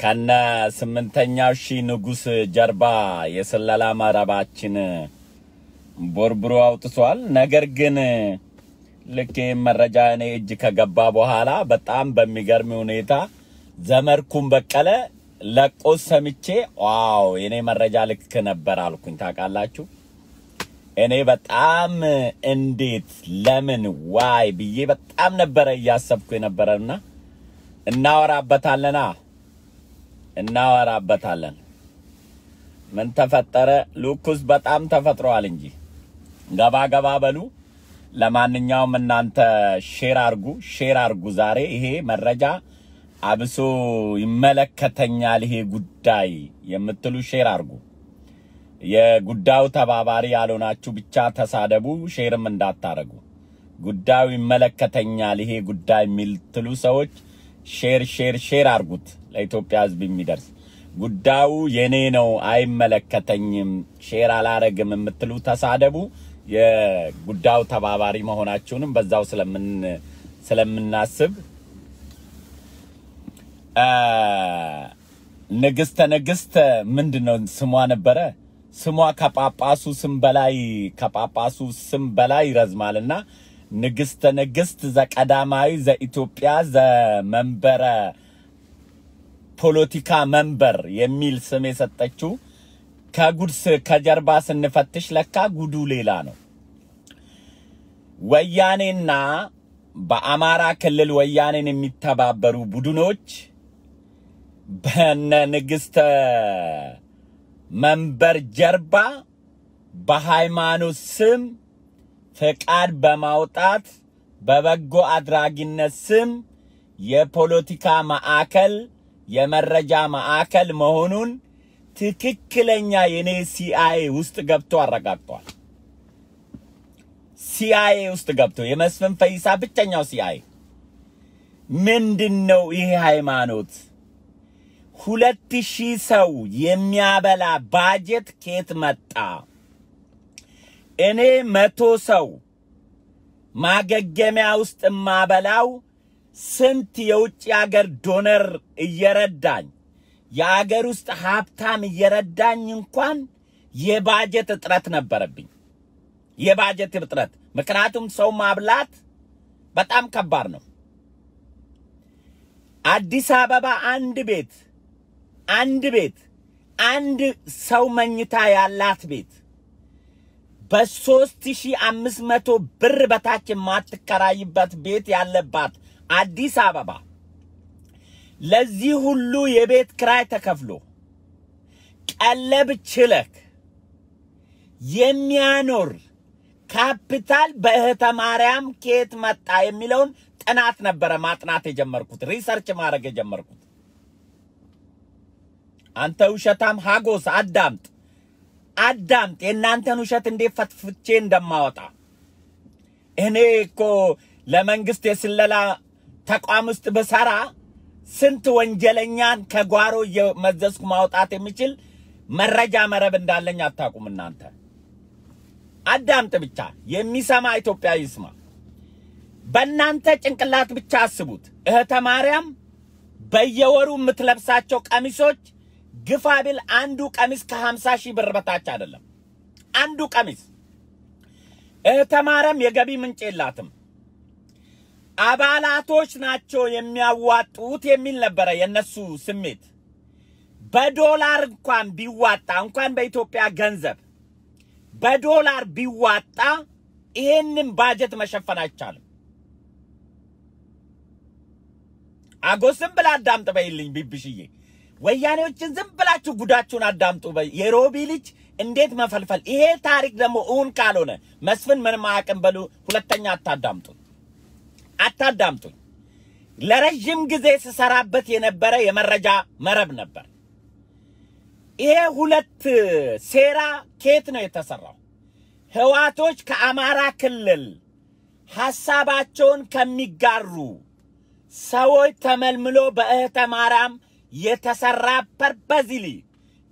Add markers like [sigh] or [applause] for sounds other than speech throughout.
ከነ ስምንተኛው ሺህ ንጉስ ጀርባ የስለላ መረባችን ቦርብሮ አውጥቷል። ነገር ግን ልክ ይህም መረጃ እኔ እጅ ከገባ በኋላ በጣም በሚገርም ሁኔታ ዘመድኩን በቀለ ለቆ ሰምቼ ዋው የኔ መረጃ ልክ ነበር አልኩኝ። ታውቃላችሁ እኔ በጣም እንዴት ለምን ዋይ ብዬ በጣም ነበረ እያሰብኩ የነበረና እናወራበታለና እናወራበታለን። ምን ተፈጠረ? ልኩስ በጣም ተፈጥሯል እንጂ ገባ ገባ በሉ። ለማንኛውም እናንተ ሼር አርጉ፣ ሼር አርጉ። ዛሬ ይሄ መረጃ አብሶ ይመለከተኛል ይሄ ጉዳይ የምትሉ ሼር አርጉ። የጉዳዩ ተባባሪ ያልሆናችሁ ብቻ ተሳደቡ፣ ሼርም እንዳታረጉ። ጉዳዩ ይመለከተኛል ይሄ ጉዳይ የሚልትሉ ሰዎች ሼር ሼር ሼር አርጉት፣ ለኢትዮጵያ ህዝብ የሚደርስ ጉዳዩ የኔ ነው፣ አይመለከተኝም፣ ሼር አላረግም የምትሉ ተሳደቡ። የጉዳዩ ተባባሪ መሆናችሁንም በዛው ስለምናስብ ንግስተ ንግስት ምንድን ነው ስሟ ነበረ? ስሟ ከጳጳሱ ስም በላይ ከጳጳሱ ስም በላይ ይረዝማልና ንግስተ ንግስት ዘቀዳማዊ ዘኢትዮጵያ ዘመንበረ ፖለቲካ መንበር የሚል ስም የሰጠችው ከጉድስ ከጀርባ ስንፈትሽ ለካ ጉዱ ሌላ ነው። ወያኔና በአማራ ክልል ወያኔን የሚተባበሩ ቡድኖች በነ ንግስተ መንበር ጀርባ በሃይማኖት ስም ፈቃድ በማውጣት በበጎ አድራጊነት ስም የፖለቲካ ማዕከል የመረጃ ማዕከል መሆኑን ትክክለኛ የኔ ሲአይኤ ውስጥ ገብቶ አረጋግጧል። ሲአይኤ ውስጥ ገብቶ የመስፍን ፈይሳ ብቸኛው ሲአይኤ ምንድን ነው ይሄ ሃይማኖት? ሁለት ሺህ ሰው የሚያበላ ባጀት ኬት መጣ? እኔ መቶ ሰው ማገገሚያ ውስጥ ማበላው ስንት የውጭ አገር ዶነር እየረዳኝ የአገር ውስጥ ሀብታም እየረዳኝ እንኳን የባጀት እጥረት ነበረብኝ። የባጀት እጥረት። ምክንያቱም ሰው ማብላት በጣም ከባድ ነው። አዲስ አበባ አንድ ቤት አንድ ቤት አንድ ሰው መኝታ ያላት ቤት በሶስት ሺህ አምስት መቶ ብር በታች የማትከራይበት ቤት ያለባት አዲስ አበባ ለዚህ ሁሉ የቤት ክራይ ተከፍሎ ቀለብ ችለክ የሚያኖር ካፒታል በእህተ ማርያም ከየት መጣ የሚለውን ጥናት ነበረ ማጥናት የጀመርኩት ሪሰርች ማድረግ የጀመርኩት። አንተ ውሸታም ሀጎስ አዳምጥ። አዳምጥ፣ የእናንተን ውሸት እንዴት ፈትፍቼ እንደማወጣ። እኔ እኮ ለመንግስት የስለላ ተቋም ውስጥ ብሰራ ስንት ወንጀለኛን ከጓሮ እየመዘዝኩ ማውጣት የሚችል መረጃ መረብ እንዳለኝ አታውቁም እናንተ። አዳምጥ ብቻ። የሚሰማ ኢትዮጵያ ይስማ። በእናንተ ጭንቅላት ብቻ አስቡት። እህተ ማርያም በየወሩ የምትለብሳቸው ቀሚሶች ግፋ ቢል አንዱ ቀሚስ ከሀምሳ ሺህ ብር በታች አይደለም። አንዱ ቀሚስ እህተ ማርያም የገቢ ምንጭ የላትም። አባላቶች ናቸው የሚያዋጡት የሚል ነበረ የነሱ ስሜት። በዶላር እንኳን ቢዋጣ እንኳን በኢትዮጵያ ገንዘብ በዶላር ቢዋጣ ይሄንን ባጀት መሸፈን አይቻልም። አጎስም ብላ አዳምጥ በይልኝ ቢብሽዬ ወያኔዎችን ዝም ብላችሁ ጉዳችሁን አዳምጡ። የሮቢ ልጅ እንዴት መፈልፈል። ይሄ ታሪክ ደግሞ እውን ካልሆነ መስፍን ምንም አያውቅም በሉ። ሁለተኛ አታዳምጡ አታዳምጡ ለረዥም ጊዜ ስሰራበት የነበረ የመረጃ መረብ ነበር። ይሄ ሁለት ሴራ ኬት ነው የተሰራው? ህዋቶች ከአማራ ክልል ሀሳባቸውን ከሚጋሩ ሰዎች ተመልምሎ በእህተ ማርያም የተሰራ ፐርፐዚሊ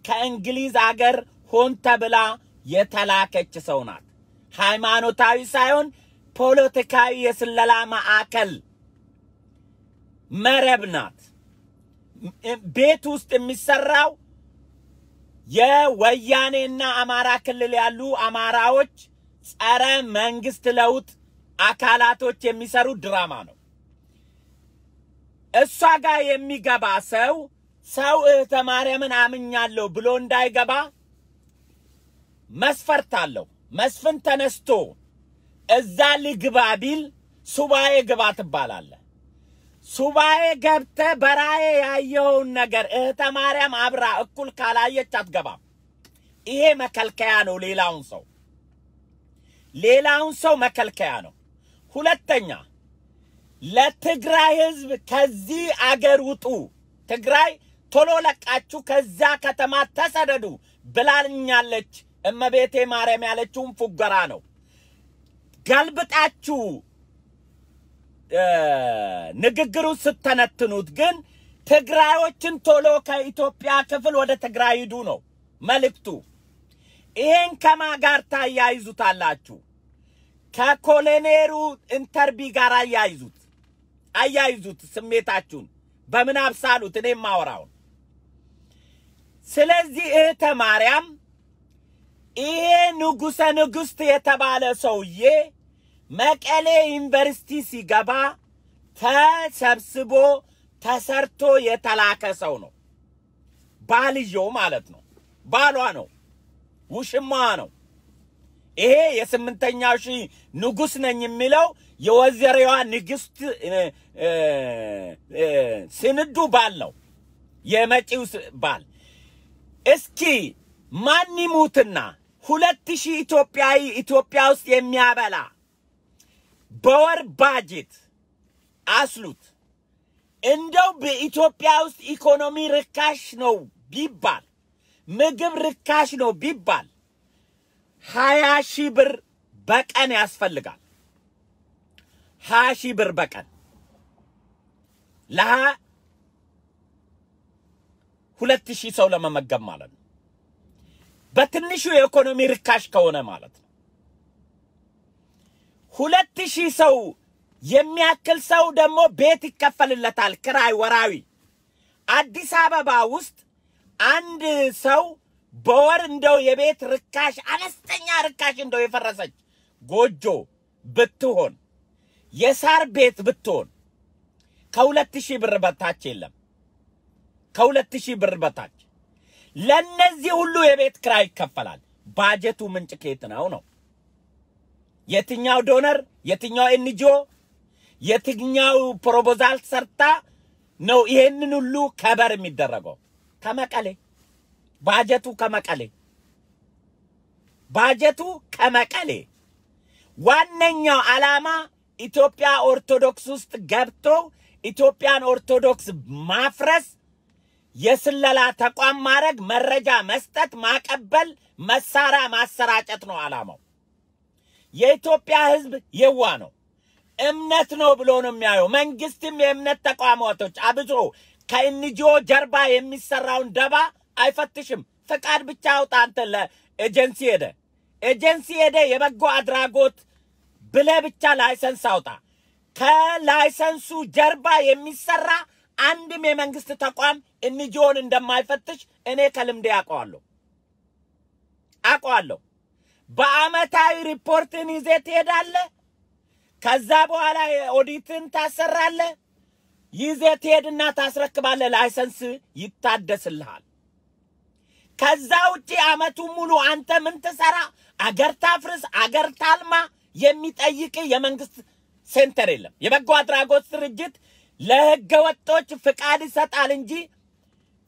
ከእንግሊዝ አገር ሆን ተብላ የተላከች ሰው ናት። ሃይማኖታዊ ሳይሆን ፖለቲካዊ የስለላ ማዕከል መረብ ናት። ቤት ውስጥ የሚሰራው የወያኔና አማራ ክልል ያሉ አማራዎች ጸረ መንግስት ለውጥ አካላቶች የሚሰሩ ድራማ ነው። እሷ ጋር የሚገባ ሰው ሰው እህተ ማርያምን አምኛለሁ ብሎ እንዳይገባ መስፈርት አለው። መስፍን ተነስቶ እዛ ልግባ ቢል ሱባኤ ግባ ትባላለ። ሱባኤ ገብተ በራዬ ያየውን ነገር እህተ ማርያም አብራ እኩል ካላየች አትገባም። ይሄ መከልከያ ነው። ሌላውን ሰው ሌላውን ሰው መከልከያ ነው። ሁለተኛ ለትግራይ ህዝብ ከዚህ አገር ውጡ፣ ትግራይ ቶሎ ለቃችሁ ከዛ ከተማ ተሰደዱ ብላልኛለች እመቤቴ ማርያም ያለችውን ፉገራ ነው። ገልብጣችሁ ንግግሩን ስተነትኑት ግን ትግራዮችን ቶሎ ከኢትዮጵያ ክፍል ወደ ትግራይ ሂዱ ነው መልእክቱ። ይሄን ከማ ጋር ታያይዙታላችሁ? ከኮሎኔሩ ኢንተርቢ ጋር አያይዙት። አያይዙት፣ ስሜታችሁን በምን አብሳሉት እኔ የማወራውን። ስለዚህ እህተ ማርያም ይሄ ንጉሰ ንግስት የተባለ ሰውዬ መቀሌ ዩኒቨርሲቲ ሲገባ ተሰብስቦ ተሰርቶ የተላከ ሰው ነው። ባልየው ማለት ነው። ባሏ ነው። ውሽማዋ ነው። ይሄ የስምንተኛ ሺህ ንጉስ ነኝ የሚለው የወዘሬዋ ንግስት። ስንዱ ባል ነው የመጪው ባል። እስኪ ማን ይሙትና ሁለት ሺህ ኢትዮጵያዊ ኢትዮጵያ ውስጥ የሚያበላ በወር ባጀት አስሉት። እንደው በኢትዮጵያ ውስጥ ኢኮኖሚ ርካሽ ነው ቢባል ምግብ ርካሽ ነው ቢባል ሀያ ሺህ ብር በቀን ያስፈልጋል። ሀያ ሺህ ብር በቀን ለ ሁለት ሺህ ሰው ለመመገብ ማለት ነው። በትንሹ የኢኮኖሚ ርካሽ ከሆነ ማለት ነው። ሁለት ሺህ ሰው የሚያክል ሰው ደግሞ ቤት ይከፈልለታል ክራይ ወራዊ። አዲስ አበባ ውስጥ አንድ ሰው በወር እንደው የቤት ርካሽ አነስተኛ ርካሽ እንደው የፈረሰች ጎጆ ብትሆን የሳር ቤት ብትሆን ከሁለት ሺህ ብር በታች የለም። ከሁለት ሺህ ብር በታች ለነዚህ ሁሉ የቤት ክራይ ይከፈላል። ባጀቱ ምንጭ ከየት ነው ነው? የትኛው ዶነር፣ የትኛው ኤንጂኦ፣ የትኛው ፕሮፖዛል ሰርታ ነው ይሄንን ሁሉ ከበር የሚደረገው? ከመቀሌ ባጀቱ ከመቀሌ ባጀቱ ከመቀሌ ዋነኛው ዓላማ ኢትዮጵያ ኦርቶዶክስ ውስጥ ገብቶ ኢትዮጵያን ኦርቶዶክስ ማፍረስ፣ የስለላ ተቋም ማድረግ፣ መረጃ መስጠት፣ ማቀበል፣ መሳሪያ ማሰራጨት ነው አላማው። የኢትዮጵያ ህዝብ የዋ ነው። እምነት ነው ብሎ ነው የሚያየው። መንግስትም የእምነት ተቋማቶች አብዞ ከእንጂኦ ጀርባ የሚሰራውን ደባ አይፈትሽም። ፍቃድ ብቻ አውጣ አንተ ለኤጀንሲ ሄደ ኤጀንሲ ሄደ የበጎ አድራጎት ብለ ብቻ ላይሰንስ አውጣ። ከላይሰንሱ ጀርባ የሚሰራ አንድም የመንግስት ተቋም እንጆን እንደማይፈትሽ እኔ ከልምዴ አውቀዋለሁ አውቀዋለሁ። በአመታዊ ሪፖርትን ይዜ ትሄዳለ። ከዛ በኋላ ኦዲትን ታሰራለ። ይዜ ትሄድና ታስረክባለ። ላይሰንስ ይታደስልሃል። ከዛ ውጪ አመቱ ሙሉ አንተ ምን ትሰራ፣ አገር ታፍርስ፣ አገር ታልማ የሚጠይቅ የመንግስት ሴንተር የለም። የበጎ አድራጎት ድርጅት ለህገ ወጦች ፍቃድ ይሰጣል እንጂ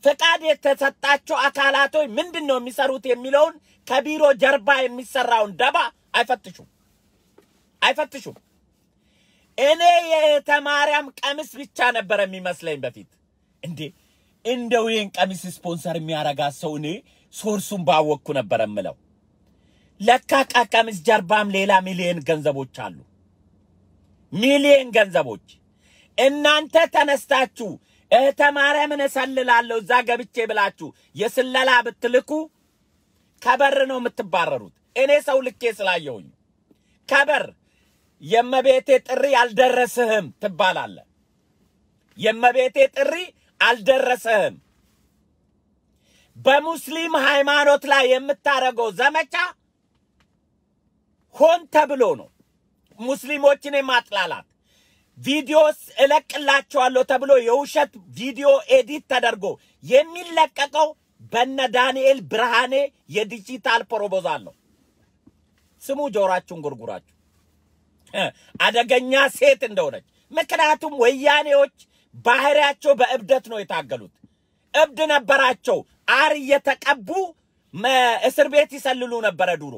ፍቃድ የተሰጣቸው አካላቶች ምንድን ነው የሚሰሩት የሚለውን ከቢሮ ጀርባ የሚሰራውን ደባ አይፈትሹም አይፈትሹም። እኔ የተማሪያም ቀሚስ ብቻ ነበር የሚመስለኝ በፊት እንዴ እንደው ይህን ቀሚስ ስፖንሰር የሚያረጋ ሰው እኔ ሶርሱን ባወቅኩ ነበር የምለው። ለካ ቀሚስ ጀርባም ሌላ ሚሊየን ገንዘቦች አሉ። ሚሊየን ገንዘቦች እናንተ ተነስታችሁ እህተ ማርያምን እሰልላለሁ እዛ ገብቼ ብላችሁ የስለላ ብትልኩ ከበር ነው የምትባረሩት። እኔ ሰው ልኬ ስላየሁኝ ከበር የመቤቴ ጥሪ አልደረስህም ትባላለ። የመቤቴ ጥሪ አልደረሰህም። በሙስሊም ሃይማኖት ላይ የምታደርገው ዘመቻ ሆን ተብሎ ነው። ሙስሊሞችን የማጥላላት ቪዲዮስ እለቅላቸዋለሁ ተብሎ የውሸት ቪዲዮ ኤዲት ተደርጎ የሚለቀቀው በነ ዳንኤል ብርሃኔ የዲጂታል ፕሮፖዛል ነው። ስሙ፣ ጆራችሁን ጉርጉራችሁ። አደገኛ ሴት እንደሆነች ምክንያቱም ወያኔዎች ባህሪያቸው በእብደት ነው የታገሉት። እብድ ነበራቸው። አር እየተቀቡ እስር ቤት ይሰልሉ ነበረ ድሮ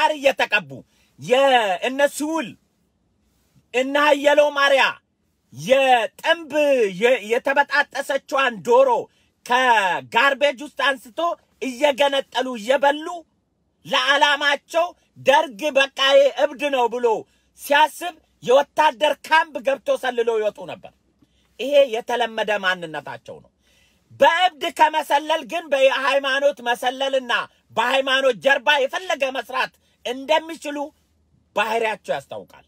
አር እየተቀቡ የእነሱ ውል እነ ሀየለው ማርያ የጥንብ የተበጣጠሰችዋን ዶሮ ከጋርቤጅ ውስጥ አንስቶ እየገነጠሉ እየበሉ ለዓላማቸው ደርግ በቃ እብድ ነው ብሎ ሲያስብ የወታደር ካምፕ ገብቶ ሰልሎ ይወጡ ነበር። ይሄ የተለመደ ማንነታቸው ነው። በእብድ ከመሰለል ግን በሃይማኖት መሰለልና በሃይማኖት ጀርባ የፈለገ መስራት እንደሚችሉ ባህሪያቸው ያስታውቃል።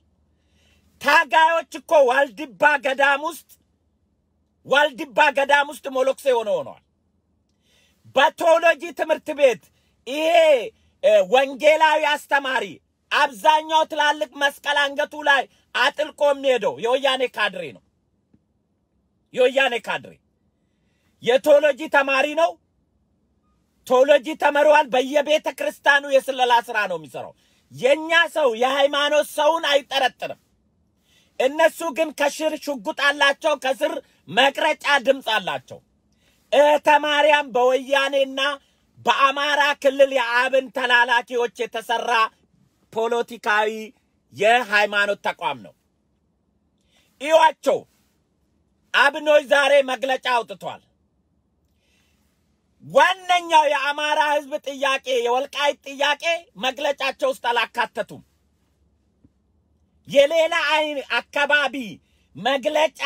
ታጋዮች እኮ ዋልድባ ገዳም ውስጥ ዋልድባ ገዳም ውስጥ ሞሎክሴ የሆነ ሆነዋል። በቴዎሎጂ ትምህርት ቤት ይሄ ወንጌላዊ አስተማሪ አብዛኛው ትላልቅ መስቀል አንገቱ ላይ አጥልቆ የሚሄደው የወያኔ ካድሬ ነው። የወያኔ ካድሬ የቴዎሎጂ ተማሪ ነው። ቴዎሎጂ ተመሯል። በየቤተ ክርስቲያኑ የስለላ ስራ ነው የሚሰራው። የኛ ሰው የሃይማኖት ሰውን አይጠረጥርም። እነሱ ግን ከስር ሽጉጥ አላቸው፣ ከስር መቅረጫ ድምፅ አላቸው። እህተ ማርያም በወያኔና በአማራ ክልል የአብን ተላላኪዎች የተሰራ ፖለቲካዊ የሃይማኖት ተቋም ነው። እዩዋቸው። አብኖች ዛሬ መግለጫ አውጥቷል። ዋነኛው የአማራ ህዝብ ጥያቄ የወልቃይት ጥያቄ መግለጫቸው ውስጥ አላካተቱም። የሌላ አይን አካባቢ መግለጫ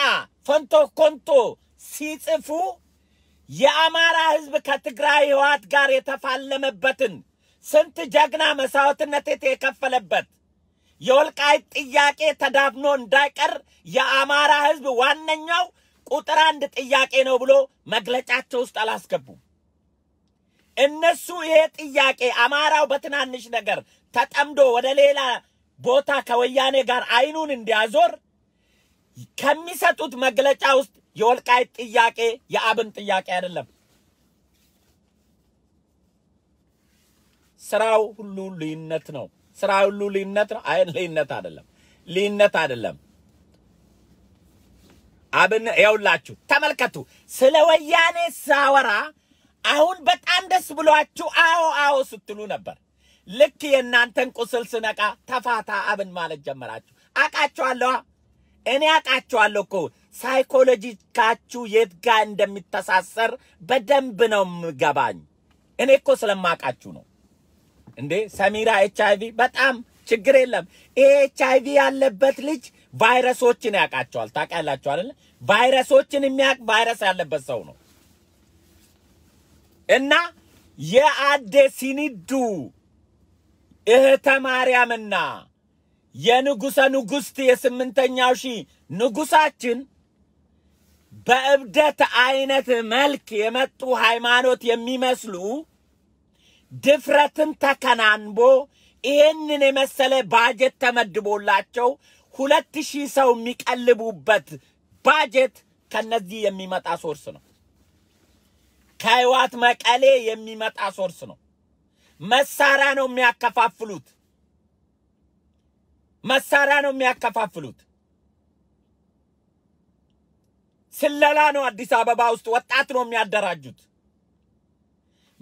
ፈንቶ ኮንቶ ሲጽፉ የአማራ ህዝብ ከትግራይ ህወሓት ጋር የተፋለመበትን ስንት ጀግና መስዋዕትነት የከፈለበት የወልቃይት ጥያቄ ተዳፍኖ እንዳይቀር የአማራ ህዝብ ዋነኛው ቁጥር አንድ ጥያቄ ነው ብሎ መግለጫቸው ውስጥ አላስገቡም። እነሱ ይሄ ጥያቄ አማራው በትናንሽ ነገር ተጠምዶ ወደ ሌላ ቦታ ከወያኔ ጋር አይኑን እንዲያዞር ከሚሰጡት መግለጫ ውስጥ የወልቃይት ጥያቄ የአብን ጥያቄ አይደለም። ስራው ሁሉ ልዩነት ነው። ስራ ሁሉ ልዩነት ነው። አይን ልዩነት አይደለም፣ ልዩነት አይደለም። አብን ያውላችሁ ተመልከቱ። ስለ ወያኔ ሳወራ አሁን በጣም ደስ ብሏችሁ አዎ አዎ ስትሉ ነበር። ልክ የእናንተን ቁስል ስነቃ ተፋታ አብን ማለት ጀመራችሁ። አቃችኋለሁ፣ እኔ አቃችኋለሁ እኮ ሳይኮሎጂካችሁ የት ጋር እንደሚተሳሰር በደንብ ነው የምገባኝ። እኔ እኮ ስለማቃችሁ ነው። እንዴ ሰሚራ ኤች አይቪ በጣም ችግር የለም። ይሄ ኤች አይቪ ያለበት ልጅ ቫይረሶችን ያውቃቸዋል። ታውቃላችሁ አይደለ? ቫይረሶችን የሚያውቅ ቫይረስ ያለበት ሰው ነው። እና ሲኒዱ እህተ ማርያምና የንጉሰ ንጉስት የስምንተኛው ሺህ ንጉሳችን በእብደት አይነት መልክ የመጡ ሃይማኖት የሚመስሉ ድፍረትን ተከናንቦ ይህንን የመሰለ ባጀት ተመድቦላቸው ሁለት ሺህ ሰው የሚቀልቡበት ባጀት ከነዚህ የሚመጣ ሶርስ ነው። ከህይወት መቀሌ የሚመጣ ሶርስ ነው። መሳሪያ ነው የሚያከፋፍሉት። መሳሪያ ነው የሚያከፋፍሉት። ስለላ ነው። አዲስ አበባ ውስጥ ወጣት ነው የሚያደራጁት።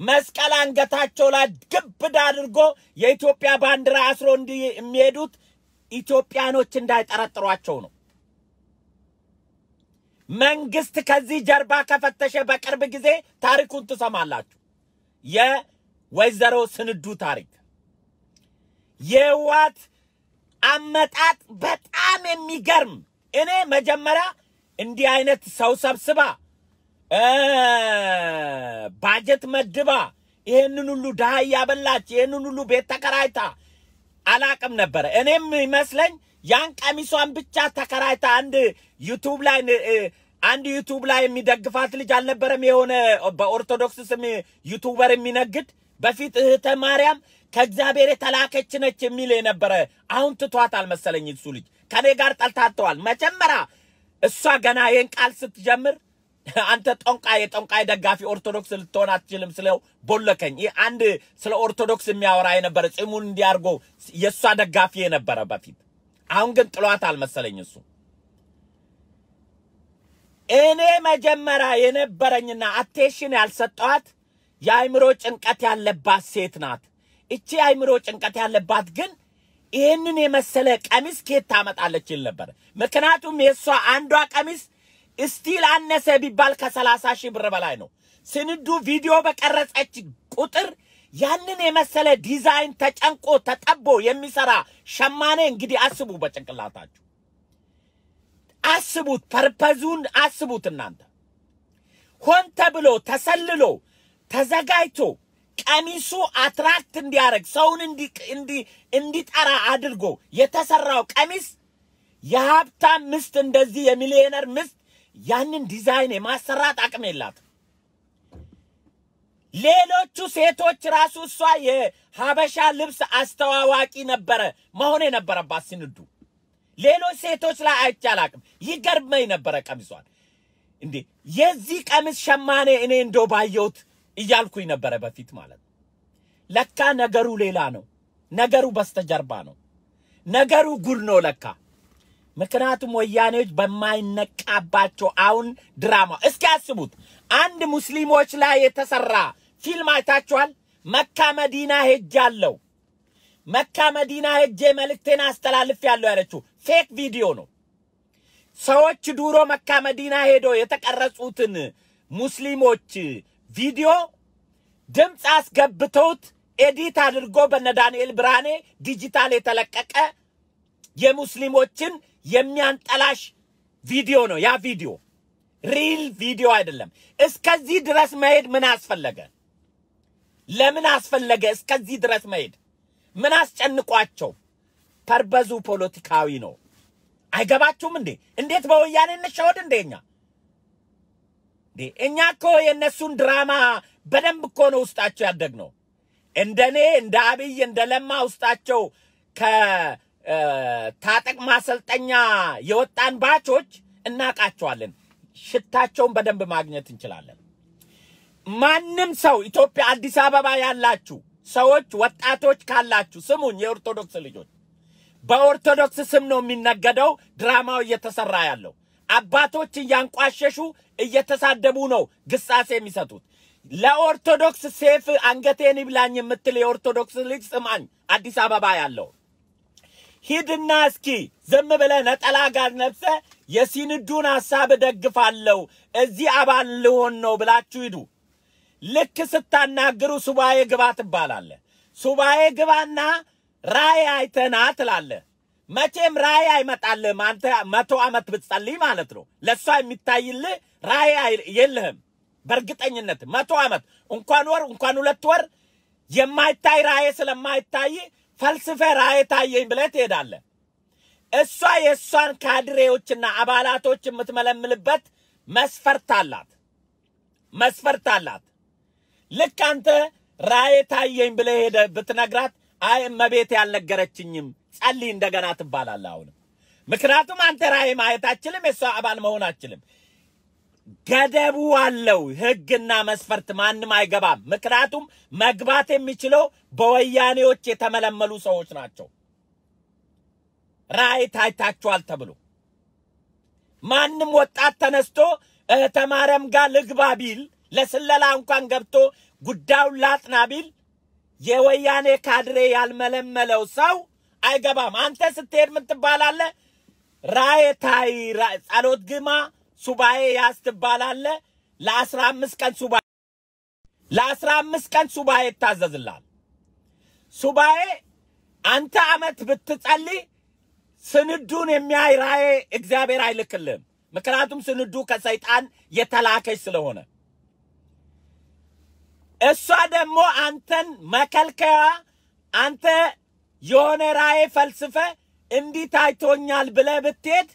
መስቀል አንገታቸው ላይ ግብድ አድርጎ የኢትዮጵያ ባንዲራ አስሮ እንዲህ የሚሄዱት ኢትዮጵያኖች እንዳይጠረጥሯቸው ነው። መንግስት ከዚህ ጀርባ ከፈተሸ በቅርብ ጊዜ ታሪኩን ትሰማላችሁ። የወይዘሮ ስንዱ ታሪክ የህወሓት አመጣጥ በጣም የሚገርም እኔ መጀመሪያ እንዲህ አይነት ሰው ሰብስባ ባጀት መድባ ይህንን ሁሉ ድሃ እያበላች ይህንን ሁሉ ቤት ተከራይታ አላቅም ነበረ። እኔም ይመስለኝ ያን ቀሚሷን ብቻ ተከራይታ አንድ ዩቱብ ላይ አንድ ዩቱብ ላይ የሚደግፋት ልጅ አልነበረም? የሆነ በኦርቶዶክስ ስም ዩቱበር የሚነግድ በፊት እህተ ማርያም ከእግዚአብሔር የተላከች ነች የሚል የነበረ አሁን ትቷት አልመሰለኝ። እሱ ልጅ ከኔ ጋር ጠልታተዋል። መጀመሪያ እሷ ገና ይህን ቃል ስትጀምር አንተ ጠንቋይ፣ የጠንቋይ ደጋፊ ኦርቶዶክስ ልትሆን አትችልም ስለው ቦለከኝ። ይህ አንድ ስለ ኦርቶዶክስ የሚያወራ የነበረ ጽሙን እንዲያርጎ የእሷ ደጋፊ የነበረ በፊት አሁን ግን ጥሏት አልመሰለኝ እሱ። እኔ መጀመሪያ የነበረኝና አቴሽን ያልሰጠዋት የአእምሮ ጭንቀት ያለባት ሴት ናት። እቺ የአእምሮ ጭንቀት ያለባት ግን ይህንን የመሰለ ቀሚስ ኬት ታመጣለች ይል ነበር። ምክንያቱም የእሷ አንዷ ቀሚስ እስቲል አነሰ ቢባል ከሰላሳ ሺህ ብር በላይ ነው። ስንዱ ቪዲዮ በቀረጸች ቁጥር ያንን የመሰለ ዲዛይን ተጨንቆ ተጠቦ የሚሰራ ሸማኔ እንግዲህ አስቡ፣ በጭንቅላታችሁ አስቡት፣ ፐርፐዙን አስቡት። እናንተ ሆን ተብሎ ተሰልሎ ተዘጋጅቶ ቀሚሱ አትራክት እንዲያደርግ ሰውን እንዲጠራ አድርጎ የተሰራው ቀሚስ የሀብታም ምስት እንደዚህ የሚሊዮነር ምስት ያንን ዲዛይን የማሰራት አቅም የላትም። ሌሎቹ ሴቶች ራሱ እሷ የሀበሻ ልብስ አስተዋዋቂ ነበረ መሆን የነበረባት ሲንዱ ሌሎች ሴቶች ላይ አይቼ አላቅም። ይገርመኝ ነበረ ቀሚሷን። እንዴ የዚህ ቀሚስ ሸማኔ እኔ እንደው ባየሁት እያልኩኝ ነበረ በፊት ማለት ነው። ለካ ነገሩ ሌላ ነው። ነገሩ በስተጀርባ ነው። ነገሩ ጉድ ነው ለካ። ምክንያቱም ወያኔዎች በማይነቃባቸው አሁን ድራማ እስኪ አስቡት። አንድ ሙስሊሞች ላይ የተሰራ ፊልም አይታችኋል? መካ መዲና ሄጃለሁ፣ መካ መዲና ሄጄ መልእክቴን አስተላልፍ ያለው ያለችው ፌክ ቪዲዮ ነው። ሰዎች ድሮ መካ መዲና ሄዶ የተቀረጹትን ሙስሊሞች ቪዲዮ ድምፅ አስገብተውት ኤዲት አድርጎ በነ ዳንኤል ብርሃኔ ዲጂታል የተለቀቀ የሙስሊሞችን የሚያንጠላሽ ቪዲዮ ነው። ያ ቪዲዮ ሪል ቪዲዮ አይደለም። እስከዚህ ድረስ መሄድ ምን አስፈለገ? ለምን አስፈለገ እስከዚህ ድረስ መሄድ? ምን አስጨንቋቸው? ፐርበዙ ፖለቲካዊ ነው። አይገባችሁም እንዴ? እንዴት በወያኔ እንሸወድ እንዴ? እኛ እኛ እኮ የእነሱን ድራማ በደንብ እኮ ነው ውስጣቸው ያደግ ነው። እንደኔ እንደ አብይ እንደ ለማ ውስጣቸው ከታጠቅ ማሰልጠኛ የወጣን ባቾች እናቃቸዋለን። ሽታቸውን በደንብ ማግኘት እንችላለን። ማንም ሰው ኢትዮጵያ አዲስ አበባ ያላችሁ ሰዎች ወጣቶች ካላችሁ ስሙኝ፣ የኦርቶዶክስ ልጆች በኦርቶዶክስ ስም ነው የሚነገደው ድራማው እየተሰራ ያለው። አባቶች እያንቋሸሹ እየተሳደቡ ነው ግሳሴ የሚሰጡት። ለኦርቶዶክስ ሴፍ አንገቴን ይብላኝ የምትል የኦርቶዶክስ ልጅ ስማኝ፣ አዲስ አበባ ያለው ሂድና እስኪ ዝም ብለ ነጠላ ጋር ነፍሰ የሲንዱን ሀሳብ እደግፋለሁ እዚህ አባል ልሆን ነው ብላችሁ ሂዱ። ልክ ስታናግሩ ሱባኤ ግባ ትባላለ። ሱባኤ ግባና ራእይ አይተና ትላለ። መቼም ራእይ አይመጣልም። አንተ መቶ ዓመት ብትጸልይ ማለት ነው። ለእሷ የሚታይልህ ራእይ የለህም። በእርግጠኝነት መቶ ዓመት እንኳን ወር እንኳን ሁለት ወር የማይታይ ራእይ ስለማይታይ ፈልስፈ ራእይ ታየኝ ብለህ ትሄዳለህ። እሷ የእሷን ካድሬዎችና አባላቶች የምትመለምልበት መስፈርት አላት መስፈርት አላት። ልክ አንተ ራእይ ታየኝ ብለህ ሄደ ብትነግራት አይ እመቤት ያልነገረችኝም ጸልይ እንደገና ትባላለህ አሁንም። ምክንያቱም አንተ ራእይ ማየት አችልም፣ የእሷ አባል መሆን አችልም። ገደቡ አለው ህግና መስፈርት፣ ማንም አይገባም። ምክንያቱም መግባት የሚችለው በወያኔዎች የተመለመሉ ሰዎች ናቸው። ራእይ ታይታችኋል ተብሎ ማንም ወጣት ተነስቶ እህተ ማርያም ጋር ልግባ ቢል ለስለላ እንኳን ገብቶ ጉዳዩን ላጥና ቢል የወያኔ ካድሬ ያልመለመለው ሰው አይገባም። አንተ ስትሄድ ምን ትባላለ? ራእየ ታይ፣ ጸሎት ግማ፣ ሱባኤ ያዝ ትባላለ። ለአስራ አምስት ቀን ሱባኤ ለአስራ አምስት ቀን ሱባኤ ይታዘዝላል። ሱባኤ አንተ አመት ብትጸልይ ስንዱን የሚያይ ራእየ እግዚአብሔር አይልክልም። ምክንያቱም ስንዱ ከሰይጣን የተላከች ስለሆነ እሷ ደግሞ አንተን መከልከያ አንተ የሆነ ራእይ ፈልስፈ እንዲህ ታይቶኛል ብለ ብትሄድ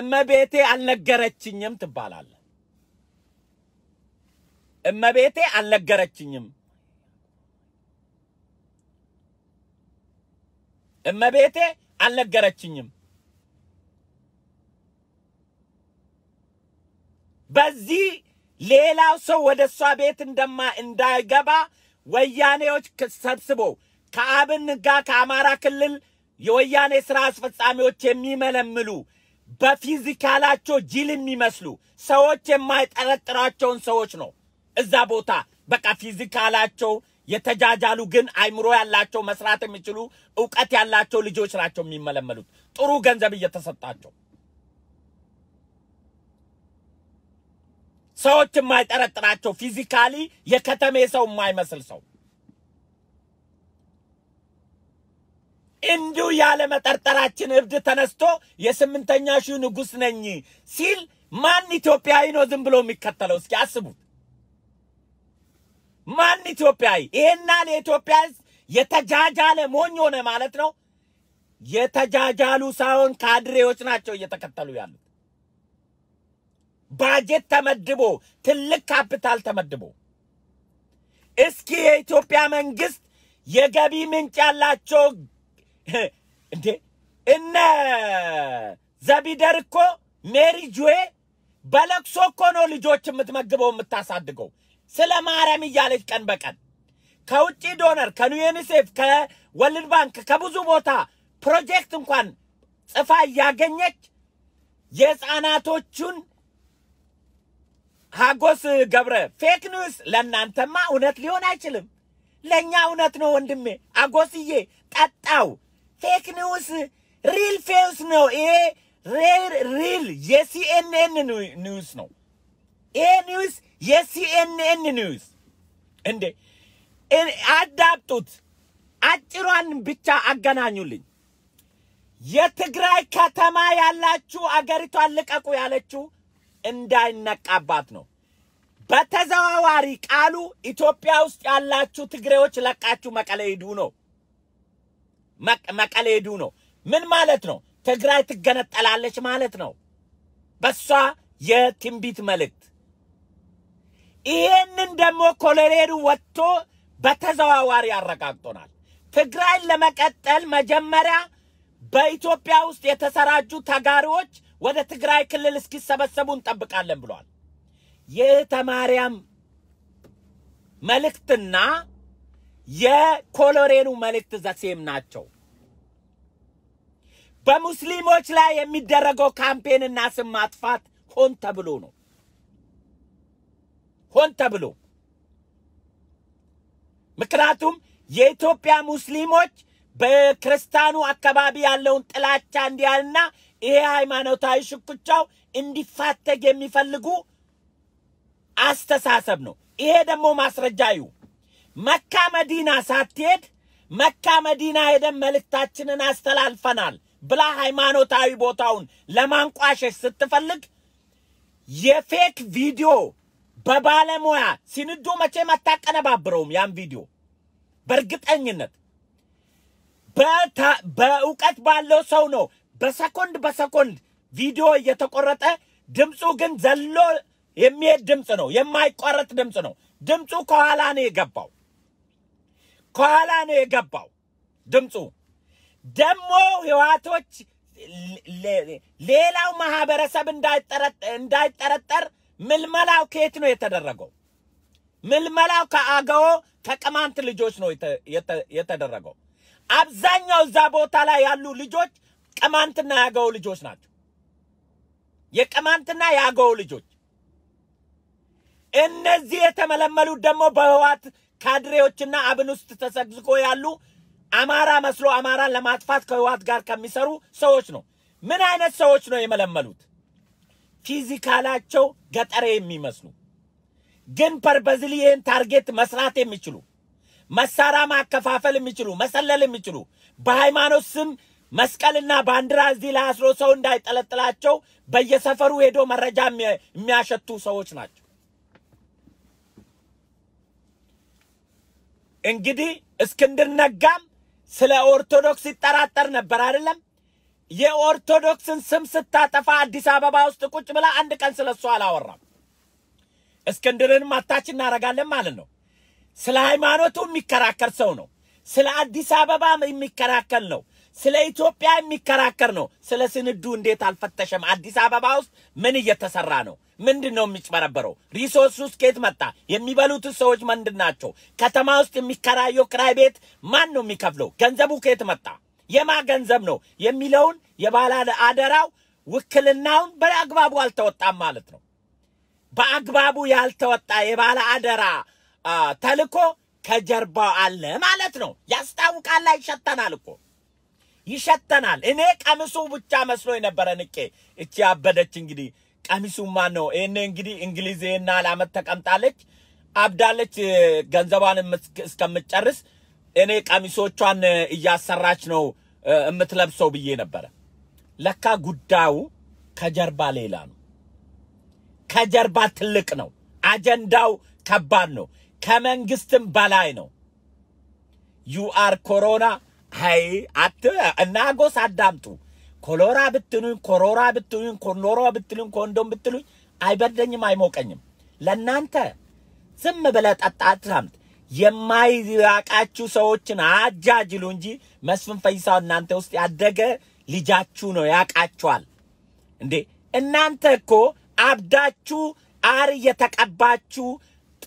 እመቤቴ አልነገረችኝም ትባላለ እመቤቴ አልነገረችኝም። እመቤቴ አልነገረችኝም። በዚህ ሌላው ሰው ወደ እሷ ቤት እንደማ እንዳይገባ ወያኔዎች ሰብስቦ ከአብን ጋር ከአማራ ክልል የወያኔ ስራ አስፈጻሚዎች የሚመለምሉ በፊዚካላቸው ጅል የሚመስሉ ሰዎች የማይጠረጥራቸውን ሰዎች ነው እዛ ቦታ በቃ ፊዚካላቸው የተጃጃሉ ግን አይምሮ ያላቸው መስራት የሚችሉ እውቀት ያላቸው ልጆች ናቸው የሚመለመሉት ጥሩ ገንዘብ እየተሰጣቸው ሰዎች የማይጠረጥራቸው ፊዚካሊ የከተሜ ሰው የማይመስል ሰው እንዲሁ ያለ መጠርጠራችን እብድ ተነስቶ የስምንተኛ ሺህ ንጉስ ነኝ ሲል ማን ኢትዮጵያዊ ነው ዝም ብሎ የሚከተለው? እስኪ አስቡት። ማን ኢትዮጵያዊ ይሄና ለኢትዮጵያ የተጃጃለ ሞኝ ሆነ ማለት ነው። የተጃጃሉ ሳይሆን ካድሬዎች ናቸው እየተከተሉ ያሉ? ባጀት ተመድቦ ትልቅ ካፒታል ተመድቦ እስኪ የኢትዮጵያ መንግስት የገቢ ምንጭ ያላቸው [laughs] እንዴ እነ ዘቢደር እኮ ሜሪ ጁዌ በለቅሶ እኮ ነው ልጆች የምትመግበው የምታሳድገው። ስለ ማርያም እያለች ቀን በቀን ከውጭ ዶነር ከዩኒሴፍ ከወልድ ባንክ ከብዙ ቦታ ፕሮጀክት እንኳን ጽፋ እያገኘች የህፃናቶቹን ሀጎስ ገብረ ፌክ ኒውስ ለእናንተማ እውነት ሊሆን አይችልም። ለእኛ እውነት ነው ወንድሜ አጎስዬ፣ ጠጣው። ፌክ ኒውስ ሪል ፌውስ ነው ይሄ ሪል የሲኤንኤን ኒውስ ነው ይሄ ኒውስ የሲኤንኤን ኒውስ እንዴ! አዳብጡት። አጭሯን ብቻ አገናኙልኝ። የትግራይ ከተማ ያላችሁ አገሪቷን ልቀቁ ያለችው እንዳይነቃባት ነው። በተዘዋዋሪ ቃሉ ኢትዮጵያ ውስጥ ያላችሁ ትግሬዎች ለቃችሁ መቀሌ ሂዱ ነው። መቀሌ ሂዱ ነው። ምን ማለት ነው? ትግራይ ትገነጠላለች ማለት ነው። በሷ የትንቢት መልእክት። ይሄንን ደግሞ ኮሎኔሉ ወጥቶ በተዘዋዋሪ ያረጋግጦናል። ትግራይን ለመቀጠል መጀመሪያ በኢትዮጵያ ውስጥ የተሰራጁ ተጋሪዎች ወደ ትግራይ ክልል እስኪሰበሰቡ እንጠብቃለን ብሏል። የእህተ ማርያም መልእክትና የኮሎኔሉ መልእክት ዘሴም ናቸው። በሙስሊሞች ላይ የሚደረገው ካምፔንና ስም ማጥፋት ሆን ተብሎ ነው። ሆን ተብሎ ምክንያቱም የኢትዮጵያ ሙስሊሞች በክርስቲያኑ አካባቢ ያለውን ጥላቻ እንዲያልና ይሄ ሃይማኖታዊ ሽኩቻው እንዲፋተግ የሚፈልጉ አስተሳሰብ ነው። ይሄ ደግሞ ማስረጃዩ መካ መዲና ሳትሄድ መካ መዲና ሄደን መልእክታችንን አስተላልፈናል ብላ ሃይማኖታዊ ቦታውን ለማንቋሸሽ ስትፈልግ የፌክ ቪዲዮ በባለሙያ ሲንዶ መቼ አታቀነባብረውም። ያን ቪዲዮ በእርግጠኝነት በእውቀት ባለው ሰው ነው በሰኮንድ በሰኮንድ ቪዲዮ እየተቆረጠ ድምፁ ግን ዘሎ የሚሄድ ድምፅ ነው። የማይቋረጥ ድምፅ ነው። ድምፁ ከኋላ ነው የገባው። ከኋላ ነው የገባው ድምፁ። ደግሞ ህዋቶች ሌላው ማህበረሰብ እንዳይጠረጠር ምልመላው ከየት ነው የተደረገው? ምልመላው ከአገዎ ከቅማንት ልጆች ነው የተደረገው። አብዛኛው እዛ ቦታ ላይ ያሉ ልጆች ቀማንትና ያገው ልጆች ናቸው። የቀማንትና የአገው ልጆች እነዚህ የተመለመሉት ደግሞ በህዋት ካድሬዎችና አብን ውስጥ ተሰግዝቆ ያሉ አማራ መስሎ አማራን ለማጥፋት ከህዋት ጋር ከሚሰሩ ሰዎች ነው። ምን አይነት ሰዎች ነው የመለመሉት? ፊዚካላቸው ገጠሬ የሚመስሉ ግን ፐርበዝሊ ይህን ታርጌት መስራት የሚችሉ መሳሪያ ማከፋፈል የሚችሉ መሰለል የሚችሉ በሃይማኖት ስም መስቀልና ባንዲራ እዚህ ላይ አስሮ ሰው እንዳይጠለጥላቸው በየሰፈሩ ሄዶ መረጃ የሚያሸቱ ሰዎች ናቸው። እንግዲህ እስክንድር ነጋም ስለ ኦርቶዶክስ ይጠራጠር ነበር አይደለም? የኦርቶዶክስን ስም ስታጠፋ አዲስ አበባ ውስጥ ቁጭ ብላ አንድ ቀን ስለ እሱ አላወራም። እስክንድርንም አታች እናደርጋለን ማለት ነው። ስለ ሃይማኖቱ የሚከራከር ሰው ነው። ስለ አዲስ አበባ የሚከራከር ነው። ስለ ኢትዮጵያ የሚከራከር ነው። ስለ ስንዱ እንዴት አልፈተሸም? አዲስ አበባ ውስጥ ምን እየተሰራ ነው? ምንድን ነው የሚጭበረበረው? ውስጥ ከየት መጣ? የሚበሉት ሰዎች ምንድን ናቸው? ከተማ ውስጥ የሚከራየው ክራይ ቤት ማን ነው የሚከፍለው? ገንዘቡ ከየት መጣ? የማ ገንዘብ ነው የሚለውን የባለ አደራው ውክልናውን በአግባቡ አልተወጣም ማለት ነው። በአግባቡ ያልተወጣ የባለ አደራ ተልኮ ከጀርባው አለ ማለት ነው። ያስታውቃል፣ ይሸተናል እኮ ይሸተናል። እኔ ቀሚሱ ብቻ መስሎ የነበረ ንቄ እቺ አበደች። እንግዲህ ቀሚሱማ ነው። ይህን እንግዲህ እንግሊዝ ይህን ተቀምጣለች፣ አብዳለች። ገንዘቧን እስከምጨርስ እኔ ቀሚሶቿን እያሰራች ነው የምትለብሰው ብዬ ነበረ። ለካ ጉዳዩ ከጀርባ ሌላ ነው። ከጀርባ ትልቅ ነው። አጀንዳው ከባድ ነው። ከመንግስትም በላይ ነው። ዩአር ኮሮና ሀይ አት እና አዳምጡ። ኮሎራ ብትሉኝ፣ ኮሮራ ብትሉኝ፣ ኮኖሮ ብትሉኝ፣ ኮንዶም ብትሉኝ አይበርደኝም፣ አይሞቀኝም። ለእናንተ ዝም ብለህ ጠጣ አትሳምት። የማይራቃችሁ ሰዎችን አጃጅሉ እንጂ መስፍን ፈይሳ እናንተ ውስጥ ያደገ ልጃችሁ ነው፣ ያቃችኋል። እንዴ እናንተ እኮ አብዳችሁ አር እየተቀባችሁ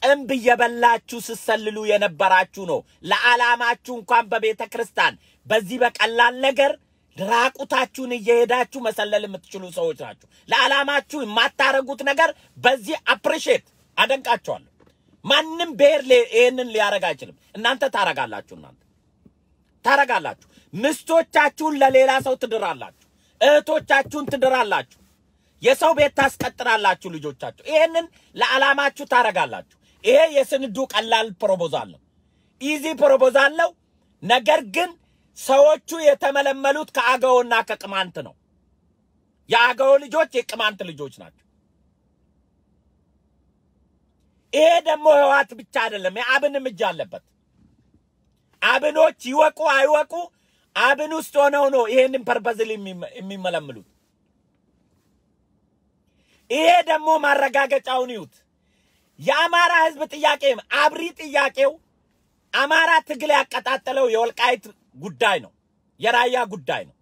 ጥንብ እየበላችሁ ስትሰልሉ የነበራችሁ ነው። ለዓላማችሁ እንኳን በቤተ ክርስቲያን በዚህ በቀላል ነገር ራቁታችሁን እየሄዳችሁ መሰለል የምትችሉ ሰዎች ናችሁ። ለዓላማችሁ የማታረጉት ነገር በዚህ አፕሪሼት አደንቃቸዋለሁ። ማንም ብሔር ይህንን ሊያረግ አይችልም። እናንተ ታረጋላችሁ። እናንተ ታረጋላችሁ። ምስቶቻችሁን ለሌላ ሰው ትድራላችሁ። እህቶቻችሁን ትድራላችሁ። የሰው ቤት ታስቀጥራላችሁ ልጆቻችሁ። ይህንን ለዓላማችሁ ታረጋላችሁ። ይሄ የስንዱ ቀላል ፕሮፖዛል ነው። ኢዚ ፕሮፖዛል ነው። ነገር ግን ሰዎቹ የተመለመሉት ከአገውና ከቅማንት ነው። የአገው ልጆች የቅማንት ልጆች ናቸው። ይሄ ደግሞ ህወሓት ብቻ አይደለም፣ የአብንም እጅ አለበት። አብኖች ይወቁ አይወቁ አብን ውስጥ ሆነው ነው ይሄንን ፐርፐዝል የሚመለምሉት። ይሄ ደግሞ ማረጋገጫውን ይዩት። የአማራ ህዝብ ጥያቄ አብሪ ጥያቄው አማራ ትግል ያቀጣጠለው የወልቃይት ጉዳይ ነው፣ የራያ ጉዳይ ነው።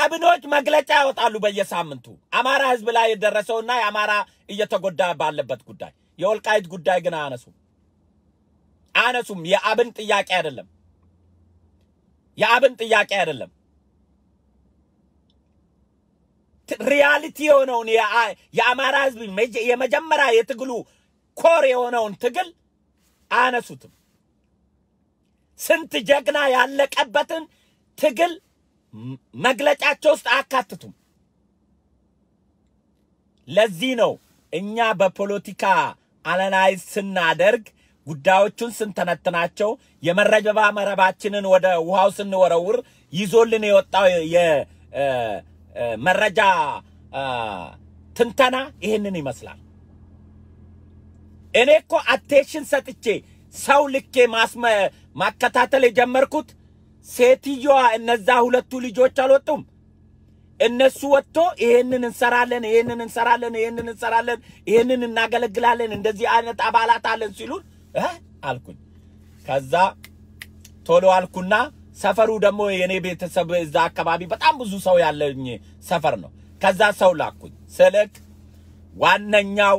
አብኖች መግለጫ ያወጣሉ በየሳምንቱ አማራ ህዝብ ላይ የደረሰውና የአማራ እየተጎዳ ባለበት ጉዳይ። የወልቃይት ጉዳይ ግን አያነሱም አያነሱም። የአብን ጥያቄ አይደለም፣ የአብን ጥያቄ አይደለም። ሪያሊቲ የሆነውን የአማራ ህዝብ የመጀመሪያ የትግሉ ኮር የሆነውን ትግል አያነሱትም። ስንት ጀግና ያለቀበትን ትግል መግለጫቸው ውስጥ አያካትቱም። ለዚህ ነው እኛ በፖለቲካ አናላይዝ ስናደርግ ጉዳዮቹን ስንተነትናቸው የመረጃ መረባችንን ወደ ውሃው ስንወረውር ይዞልን የወጣው የመረጃ ትንተና ይህንን ይመስላል። እኔ እኮ አቴንሽን ሰጥቼ ሰው ልኬ ማስመ ማከታተል የጀመርኩት ሴትየዋ እነዛ ሁለቱ ልጆች አልወጡም። እነሱ ወጥቶ ይሄንን እንሰራለን፣ ይሄንን እንሰራለን፣ ይሄንን እንሰራለን፣ ይሄንን እናገለግላለን፣ እንደዚህ አይነት አባላት አለን ሲሉን አልኩኝ። ከዛ ቶሎ አልኩና ሰፈሩ ደግሞ የኔ ቤተሰብ እዛ አካባቢ በጣም ብዙ ሰው ያለኝ ሰፈር ነው። ከዛ ሰው ላኩኝ። ስልክ ዋነኛው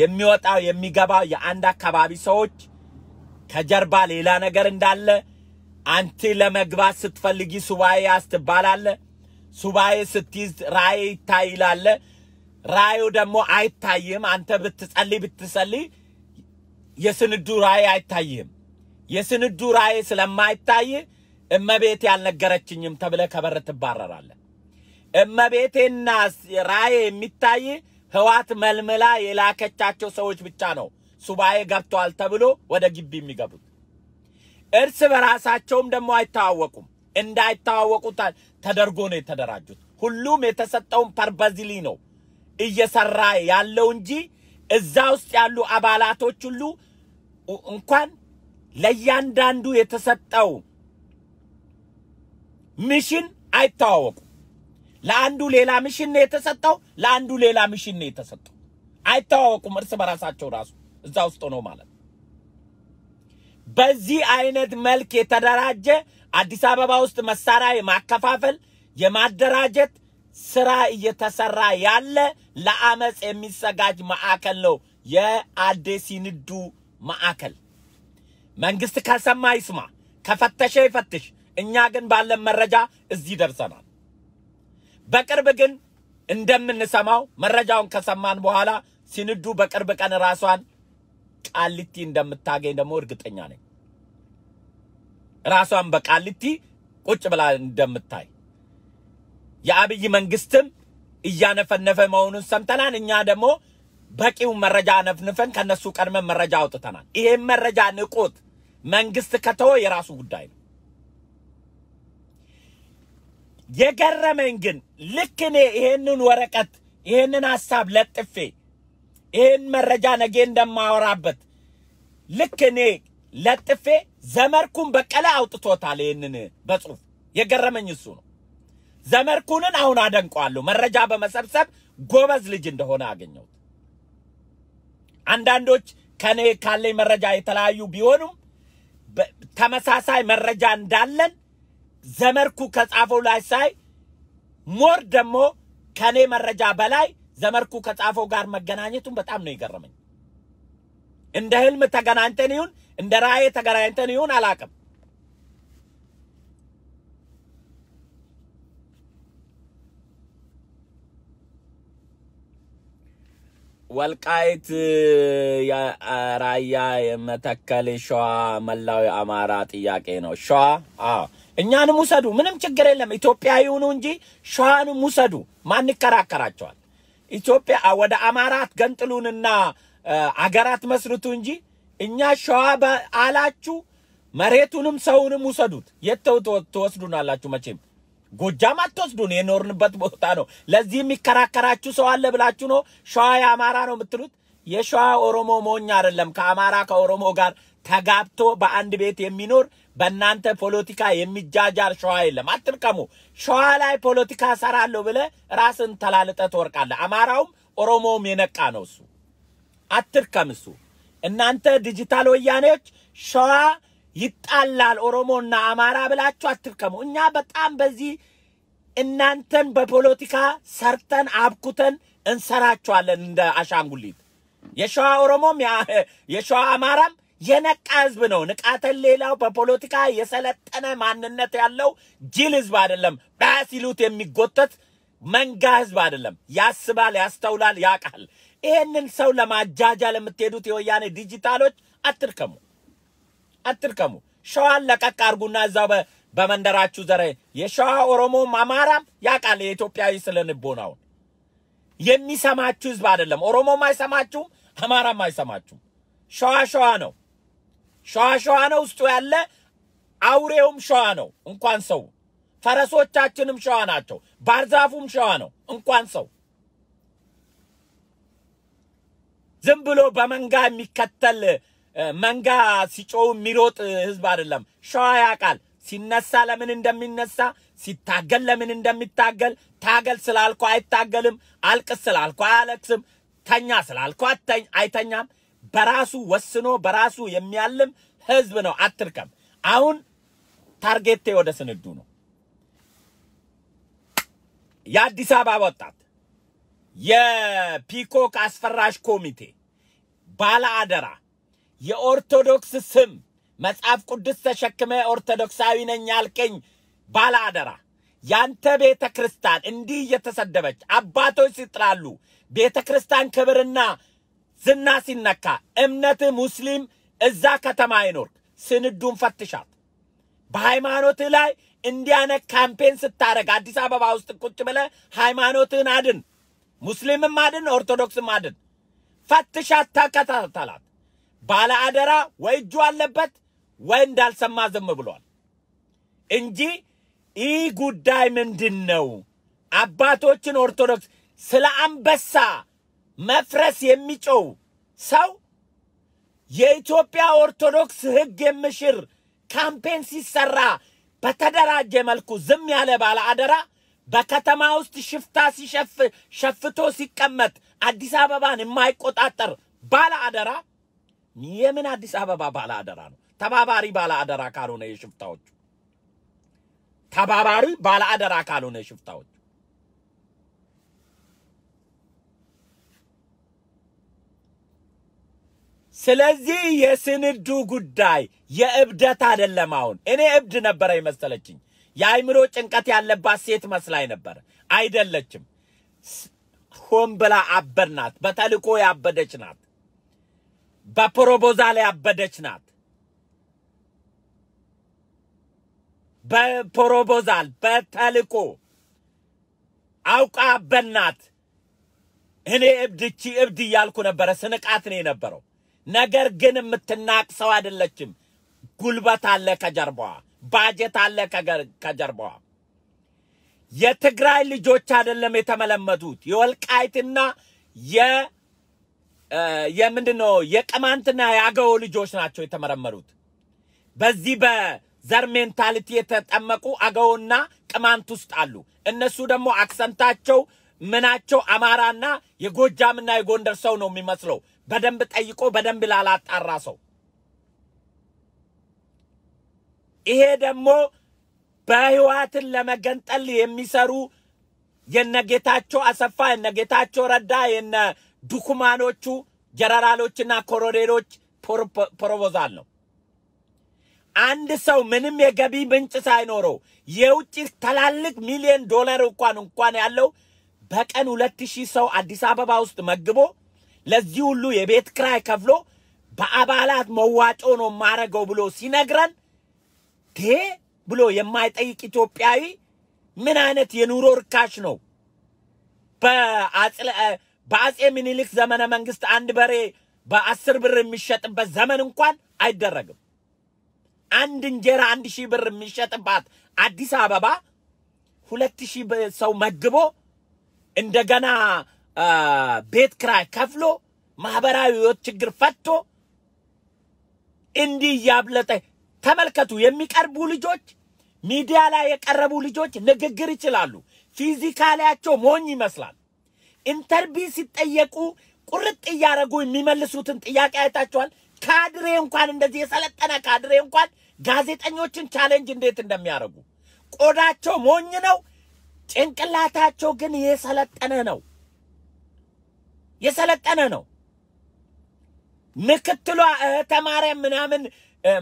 የሚወጣ የሚገባ የአንድ አካባቢ ሰዎች ከጀርባ ሌላ ነገር እንዳለ አንቺ ለመግባት ስትፈልጊ ሱባኤ ያዝ ትባላለ። ሱባኤ ስትይዝ ራእይ ይታይላለ። ራእዩ ደግሞ አይታይም። አንተ ብትጸልይ ብትጸልይ የስንዱ ራእይ አይታይም። የስንዱ ራእይ ስለማይታይ እመቤቴ አልነገረችኝም ተብለ ከበር ትባረራለ። እመቤቴና ራእይ የሚታይ ህዋት መልምላ የላከቻቸው ሰዎች ብቻ ነው ሱባኤ ገብተዋል ተብሎ ወደ ግቢ የሚገቡት። እርስ በራሳቸውም ደግሞ አይተዋወቁም። እንዳይተዋወቁ ተደርጎ ነው የተደራጁት። ሁሉም የተሰጠውን ፐርፐዝሊ ነው እየሰራ ያለው እንጂ እዛ ውስጥ ያሉ አባላቶች ሁሉ እንኳን ለእያንዳንዱ የተሰጠው ሚሽን አይተዋወቁም። ለአንዱ ሌላ ምሽን ነው የተሰጠው፣ ለአንዱ ሌላ ምሽን ነው የተሰጠው። አይተዋወቁም እርስ በራሳቸው ራሱ እዛ ውስጥ ነው ማለት። በዚህ አይነት መልክ የተደራጀ አዲስ አበባ ውስጥ መሳሪያ የማከፋፈል የማደራጀት ስራ እየተሰራ ያለ ለአመፅ የሚዘጋጅ ማዕከል ነው የአዴሲ ንዱ ማዕከል። መንግስት ከሰማ ይስማ፣ ከፈተሸ ይፈትሽ። እኛ ግን ባለን መረጃ እዚህ ደርሰናል። በቅርብ ግን እንደምንሰማው መረጃውን ከሰማን በኋላ ሲንዱ በቅርብ ቀን ራሷን ቃሊቲ እንደምታገኝ ደግሞ እርግጠኛ ነኝ። ራሷን በቃሊቲ ቁጭ ብላ እንደምታይ የአብይ መንግስትም እያነፈነፈ መሆኑን ሰምተናል። እኛ ደግሞ በቂው መረጃ ነፍንፈን ከነሱ ቀድመን መረጃ አውጥተናል። ይሄን መረጃ ንቁት። መንግስት ከተወ የራሱ ጉዳይ ነው። የገረመኝ ግን ልክ እኔ ይሄንን ወረቀት ይሄንን ሀሳብ ለጥፌ ይሄን መረጃ ነገ እንደማወራበት ልክ እኔ ለጥፌ ዘመርኩን በቀለ አውጥቶታል። ይህንን በጽሁፍ የገረመኝ እሱ ነው። ዘመርኩንን አሁን አደንቀዋለሁ። መረጃ በመሰብሰብ ጎበዝ ልጅ እንደሆነ አገኘሁት። አንዳንዶች ከኔ ካለኝ መረጃ የተለያዩ ቢሆኑም ተመሳሳይ መረጃ እንዳለን ዘመርኩ ከጻፈው ላይ ሳይ ሞር ደግሞ ከኔ መረጃ በላይ ዘመርኩ ከጻፈው ጋር መገናኘቱን በጣም ነው የገረመኝ። እንደ ህልም ተገናኝተን ይሁን እንደ ራእይ ተገናኝተን ይሁን አላቅም። ወልቃይት፣ ራያ፣ መተከል፣ ሸዋ፣ መላው የአማራ ጥያቄ ነው። ሸዋ አዎ እኛንም ውሰዱ፣ ምንም ችግር የለም። ኢትዮጵያ ይሁኑ እንጂ ሸዋንም ውሰዱ። ማን ይከራከራቸዋል? ኢትዮጵያ ወደ አማራት ገንጥሉንና አገራት መስርቱ እንጂ እኛ ሸዋ አላችሁ፣ መሬቱንም ሰውንም ውሰዱት። የት ትወስዱን አላችሁ? መቼም ጎጃም አትወስዱን፣ የኖርንበት ቦታ ነው። ለዚህ የሚከራከራችሁ ሰው አለ ብላችሁ ነው ሸዋ የአማራ ነው የምትሉት? የሸዋ ኦሮሞ መሆኛ አይደለም። ከአማራ ከኦሮሞ ጋር ተጋብቶ በአንድ ቤት የሚኖር በእናንተ ፖለቲካ የሚጃጃር ሸዋ የለም። አትልቀሙ። ሸዋ ላይ ፖለቲካ ሰራለሁ ብለ ራስን ተላልጠ ትወርቃለ። አማራውም ኦሮሞውም የነቃ ነው እሱ። አትልቀም እሱ። እናንተ ዲጂታል ወያኔዎች ሸዋ ይጣላል ኦሮሞና አማራ ብላችሁ አትልቀሙ። እኛ በጣም በዚህ እናንተን በፖለቲካ ሰርተን አብኩተን እንሰራችኋለን እንደ አሻንጉሊት የሸዋ ኦሮሞም የሸዋ አማራም የነቃ ህዝብ ነው። ንቃተን ሌላው በፖለቲካ የሰለጠነ ማንነት ያለው ጅል ህዝብ አይደለም። በሲሉት የሚጎተት መንጋ ህዝብ አይደለም። ያስባል፣ ያስተውላል፣ ያውቃል። ይህንን ሰው ለማጃጃ ለምትሄዱት የወያኔ ዲጂታሎች አትርከሙ፣ አትርከሙ። ሸዋን ለቀቅ አርጉና እዛው በመንደራችሁ ዘረ የሸዋ ኦሮሞም አማራም ያውቃል የኢትዮጵያዊ ስለ ንቦናውን የሚሰማችሁ ህዝብ አይደለም። ኦሮሞም አይሰማችሁም፣ አማራም አይሰማችሁም። ሸዋ ሸዋ ነው። ሸዋ ሸዋ ነው። ውስጡ ያለ አውሬውም ሸዋ ነው። እንኳን ሰው ፈረሶቻችንም ሸዋ ናቸው። ባርዛፉም ሸዋ ነው። እንኳን ሰው ዝም ብሎ በመንጋ የሚከተል መንጋ ሲጮው የሚሮጥ ህዝብ አይደለም። ሸዋ ያውቃል ሲነሳ ለምን እንደሚነሳ፣ ሲታገል ለምን እንደሚታገል። ታገል ስላልኩ አይታገልም፣ አልቅስ ስላልኩ አያለቅስም፣ ተኛ ስላልኩ አይተኛም። በራሱ ወስኖ በራሱ የሚያልም ህዝብ ነው። አትርከም። አሁን ታርጌቴ ወደ ስንዱ ነው። የአዲስ አበባ ወጣት፣ የፒኮክ አስፈራሽ ኮሚቴ ባለ አደራ፣ የኦርቶዶክስ ስም መጽሐፍ ቅዱስ ተሸክመ ኦርቶዶክሳዊ ነኝ ያልከኝ ባለ አደራ ያንተ ቤተ ክርስቲያን እንዲህ እየተሰደበች አባቶች ሲጥላሉ ቤተ ክርስቲያን ክብርና ዝና ሲነካ እምነት ሙስሊም እዛ ከተማ ይኖር ስንዱን ፈትሻት። በሃይማኖት ላይ እንዲያነት ካምፔን ስታደረግ አዲስ አበባ ውስጥ ቁጭ ብለ ሃይማኖትን አድን፣ ሙስሊምም አድን፣ ኦርቶዶክስም አድን። ፈትሻት፣ ተከታተላት። ባለ አደራ ወይ እጁ አለበት ወይ እንዳልሰማ ዝም ብሏል እንጂ ይህ ጉዳይ ምንድን ነው? አባቶችን ኦርቶዶክስ ስለ አንበሳ መፍረስ የሚጮው ሰው የኢትዮጵያ ኦርቶዶክስ ሕግ የምሽር ካምፔን ሲሰራ በተደራጀ መልኩ ዝም ያለ ባለ አደራ በከተማ ውስጥ ሽፍታ ሲሸፍ ሸፍቶ ሲቀመጥ አዲስ አበባን የማይቆጣጠር ባለ አደራ የምን አዲስ አበባ ባለ አደራ ነው? ተባባሪ ባለ አደራ ካልሆነ የሽፍታዎቹ ተባባሪ ባለ አደራ ካልሆነ የሽፍታዎቹ ስለዚህ የስንዱ ጉዳይ የእብደት አይደለም። አሁን እኔ እብድ ነበረ የመሰለችኝ። የአይምሮ ጭንቀት ያለባት ሴት መስላኝ ነበር። አይደለችም። ሆን ብላ አበድ ናት። በተልኮ ያበደች ናት። በፕሮፖዛል ያበደች ናት። በፕሮፖዛል በተልኮ አውቃ አበድ ናት። እኔ እብድቺ እብድ እያልኩ ነበረ። ስንቃት ነው የነበረው። ነገር ግን የምትናቅ ሰው አይደለችም። ጉልበት አለ ከጀርባዋ፣ ባጀት አለ ከጀርባዋ። የትግራይ ልጆች አይደለም የተመለመቱት። የወልቃይትና የምንድነው የቅማንትና የአገው ልጆች ናቸው የተመረመሩት። በዚህ በዘር ሜንታሊቲ የተጠመቁ አገውና ቅማንት ውስጥ አሉ። እነሱ ደግሞ አክሰንታቸው ምናቸው አማራና የጎጃምና የጎንደር ሰው ነው የሚመስለው። በደንብ ጠይቆ በደንብ ላላጣራ ሰው ይሄ ደግሞ በህወሓትን ለመገንጠል የሚሰሩ የነጌታቸው አሰፋ የነጌታቸው ረዳ የነ ዱኩማኖቹ ጀነራሎችና ኮሎኔሎች ፕሮፖዛል ነው። አንድ ሰው ምንም የገቢ ምንጭ ሳይኖረው የውጭ ትላልቅ ሚሊዮን ዶላር እንኳን እንኳን ያለው በቀን ሁለት ሺህ ሰው አዲስ አበባ ውስጥ መግቦ ለዚህ ሁሉ የቤት ክራይ ከፍሎ በአባላት መዋጮ ነው ማረገው ብሎ ሲነግረን ቴ ብሎ የማይጠይቅ ኢትዮጵያዊ ምን አይነት የኑሮ ርካሽ ነው? በአጼ ምኒልክ ዘመነ መንግስት አንድ በሬ በአስር ብር የሚሸጥበት ዘመን እንኳን አይደረግም። አንድ እንጀራ አንድ ሺህ ብር የሚሸጥባት አዲስ አበባ ሁለት ሺህ ሰው መግቦ እንደገና ቤት ክራይ ከፍሎ ማህበራዊ ህይወት ችግር ፈቶ እንዲህ እያብለጠ ተመልከቱ። የሚቀርቡ ልጆች ሚዲያ ላይ የቀረቡ ልጆች ንግግር ይችላሉ። ፊዚካሊያቸው ሞኝ ይመስላል። ኢንተርቪ ሲጠየቁ ቁርጥ እያደረጉ የሚመልሱትን ጥያቄ አይታቸዋል። ካድሬ እንኳን እንደዚህ የሰለጠነ ካድሬ እንኳን ጋዜጠኞችን ቻሌንጅ እንዴት እንደሚያደርጉ ቆዳቸው ሞኝ ነው፣ ጭንቅላታቸው ግን የሰለጠነ ነው። የሰለጠነ ነው። ምክትሏ እህተ ማርያም ምናምን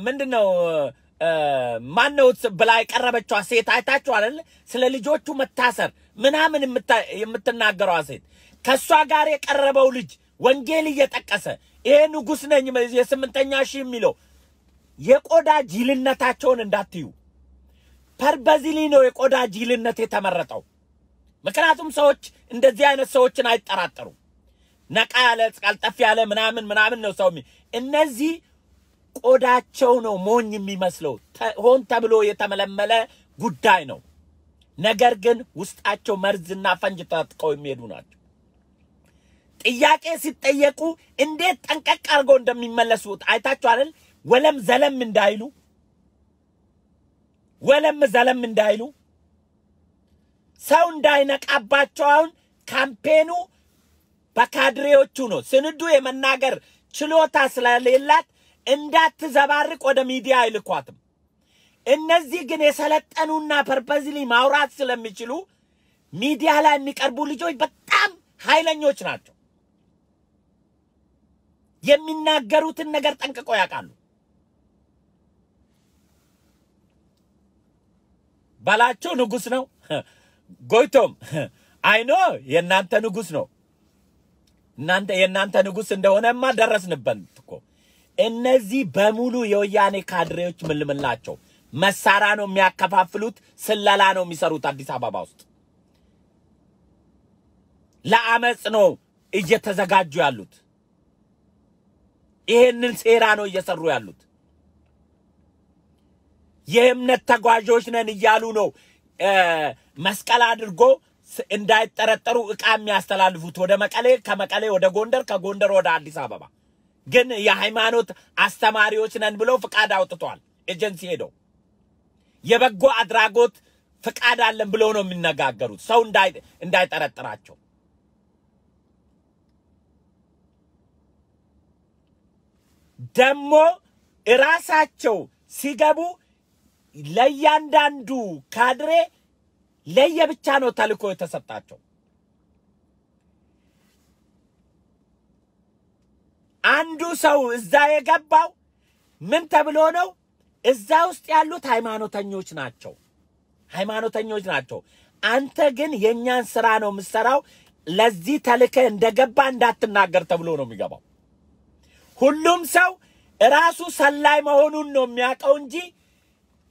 ምንድን ነው ማነው ብላ የቀረበችዋ ሴት አይታችሁ አይደል? ስለ ልጆቹ መታሰር ምናምን የምትናገረዋ ሴት ከእሷ ጋር የቀረበው ልጅ ወንጌል እየጠቀሰ ይሄ ንጉሥ ነኝ የስምንተኛ ሺህ የሚለው የቆዳ ጅልነታቸውን እንዳትዩ። ፐርበዚሊ ነው የቆዳ ጅልነት የተመረጠው። ምክንያቱም ሰዎች እንደዚህ አይነት ሰዎችን አይጠራጠሩም። ነቃ ያለ ቀልጠፍ ያለ ምናምን ምናምን ነው ሰው። እነዚህ ቆዳቸው ነው ሞኝ የሚመስለው። ሆን ተብሎ የተመለመለ ጉዳይ ነው። ነገር ግን ውስጣቸው መርዝና ፈንጅ ታጥቀው የሚሄዱ ናቸው። ጥያቄ ሲጠየቁ እንዴት ጠንቀቅ አድርገው እንደሚመለሱ አይታችኋል። ወለም ዘለም እንዳይሉ ወለም ዘለም እንዳይሉ ሰው እንዳይነቃባቸው አሁን ካምፔኑ በካድሬዎቹ ነው። ስንዱ የመናገር ችሎታ ስለሌላት እንዳትዘባርቅ ወደ ሚዲያ አይልኳትም። እነዚህ ግን የሰለጠኑና ፐርፐዝሊ ማውራት ስለሚችሉ ሚዲያ ላይ የሚቀርቡ ልጆች በጣም ኃይለኞች ናቸው። የሚናገሩትን ነገር ጠንቅቆ ያውቃሉ። ባላቸው ንጉስ ነው። [laughs] ጎይቶም አይኖ የእናንተ ንጉስ ነው። እናንተ የእናንተ ንጉስ እንደሆነማ ደረስንበት እኮ። እነዚህ በሙሉ የወያኔ ካድሬዎች ምልምላቸው ናቸው? መሳሪያ ነው የሚያከፋፍሉት፣ ስለላ ነው የሚሰሩት አዲስ አበባ ውስጥ ለአመፅ ነው እየተዘጋጁ ያሉት። ይሄንን ሴራ ነው እየሰሩ ያሉት። የእምነት ተጓዦች ነን እያሉ ነው መስቀል አድርጎ እንዳይጠረጠሩ እቃ የሚያስተላልፉት ወደ መቀሌ፣ ከመቀሌ ወደ ጎንደር፣ ከጎንደር ወደ አዲስ አበባ። ግን የሃይማኖት አስተማሪዎች ነን ብለው ፍቃድ አውጥቷል ኤጀንሲ ሄደው የበጎ አድራጎት ፍቃድ አለን ብለው ነው የሚነጋገሩት፣ ሰው እንዳይጠረጥራቸው። ደግሞ እራሳቸው ሲገቡ ለእያንዳንዱ ካድሬ ለየብቻ ነው ተልኮ የተሰጣቸው። አንዱ ሰው እዛ የገባው ምን ተብሎ ነው? እዛ ውስጥ ያሉት ሃይማኖተኞች ናቸው፣ ሃይማኖተኞች ናቸው። አንተ ግን የእኛን ስራ ነው የምትሰራው፣ ለዚህ ተልከ እንደገባ እንዳትናገር ተብሎ ነው የሚገባው። ሁሉም ሰው ራሱ ሰላይ መሆኑን ነው የሚያውቀው እንጂ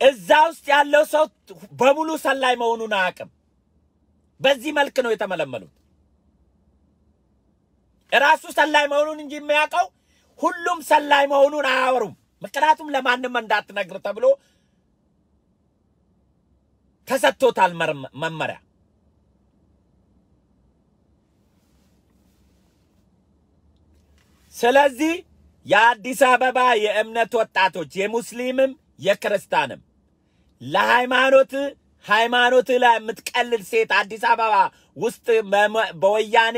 እዛ ውስጥ ያለው ሰው በሙሉ ሰላይ መሆኑን አያውቅም። በዚህ መልክ ነው የተመለመሉት። እራሱ ሰላይ መሆኑን እንጂ የሚያውቀው ሁሉም ሰላይ መሆኑን አያወሩም። ምክንያቱም ለማንም እንዳትነግር ተብሎ ተሰጥቶታል መመሪያ። ስለዚህ የአዲስ አበባ የእምነት ወጣቶች የሙስሊምም የክርስታንም ለሃይማኖት ሃይማኖት ላይ የምትቀልል ሴት አዲስ አበባ ውስጥ በወያኔ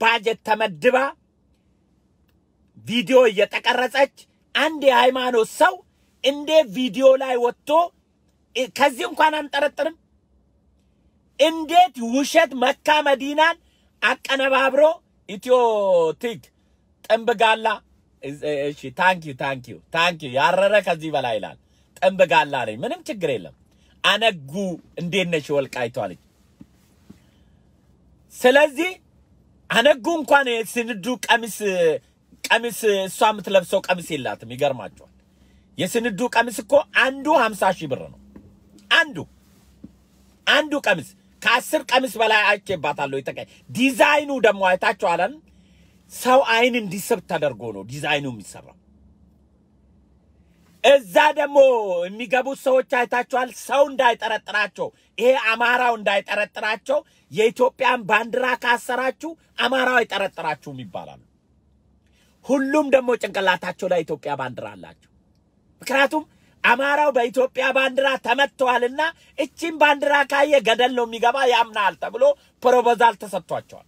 ባጀት ተመድባ ቪዲዮ እየተቀረጸች አንድ የሃይማኖት ሰው እንዴ ቪዲዮ ላይ ወጥቶ ከዚህ እንኳን አንጠረጥርም። እንዴት ውሸት መካ መዲናን አቀነባብሮ ኢትዮ ቲግ ጥንብ ጋላ እሺ ታንኪዩ ታንኪዩ ታንኪዩ ያረረ ከዚህ በላይ ይላል። ጥንብ ጋላ ነኝ፣ ምንም ችግር የለም። አነጉ እንዴት ነሽ ወልቃይቷ አለች። ስለዚህ አነጉ እንኳን የስንዱ ቀሚስ ቀሚስ እሷ የምትለብሰው ቀሚስ የላትም። ይገርማቸዋል። የስንዱ ቀሚስ እኮ አንዱ ሀምሳ ሺህ ብር ነው። አንዱ አንዱ ቀሚስ ከአስር ቀሚስ በላይ አይቼባታለሁ። ዲዛይኑ ደግሞ አይታችኋለን። ሰው አይን እንዲስብ ተደርጎ ነው ዲዛይኑ የሚሰራው። እዛ ደግሞ የሚገቡት ሰዎች አይታችኋል። ሰው እንዳይጠረጥራቸው ይሄ አማራው እንዳይጠረጥራቸው የኢትዮጵያን ባንዲራ ካሰራችሁ አማራው አይጠረጥራችሁም ይባላሉ። ሁሉም ደግሞ ጭንቅላታቸው ላይ ኢትዮጵያ ባንዲራ አላቸው። ምክንያቱም አማራው በኢትዮጵያ ባንዲራ ተመትተዋልና እቺን ባንዲራ ካየ ገደል ነው የሚገባ ያምናል ተብሎ ፕሮፖዛል ተሰጥቷቸዋል።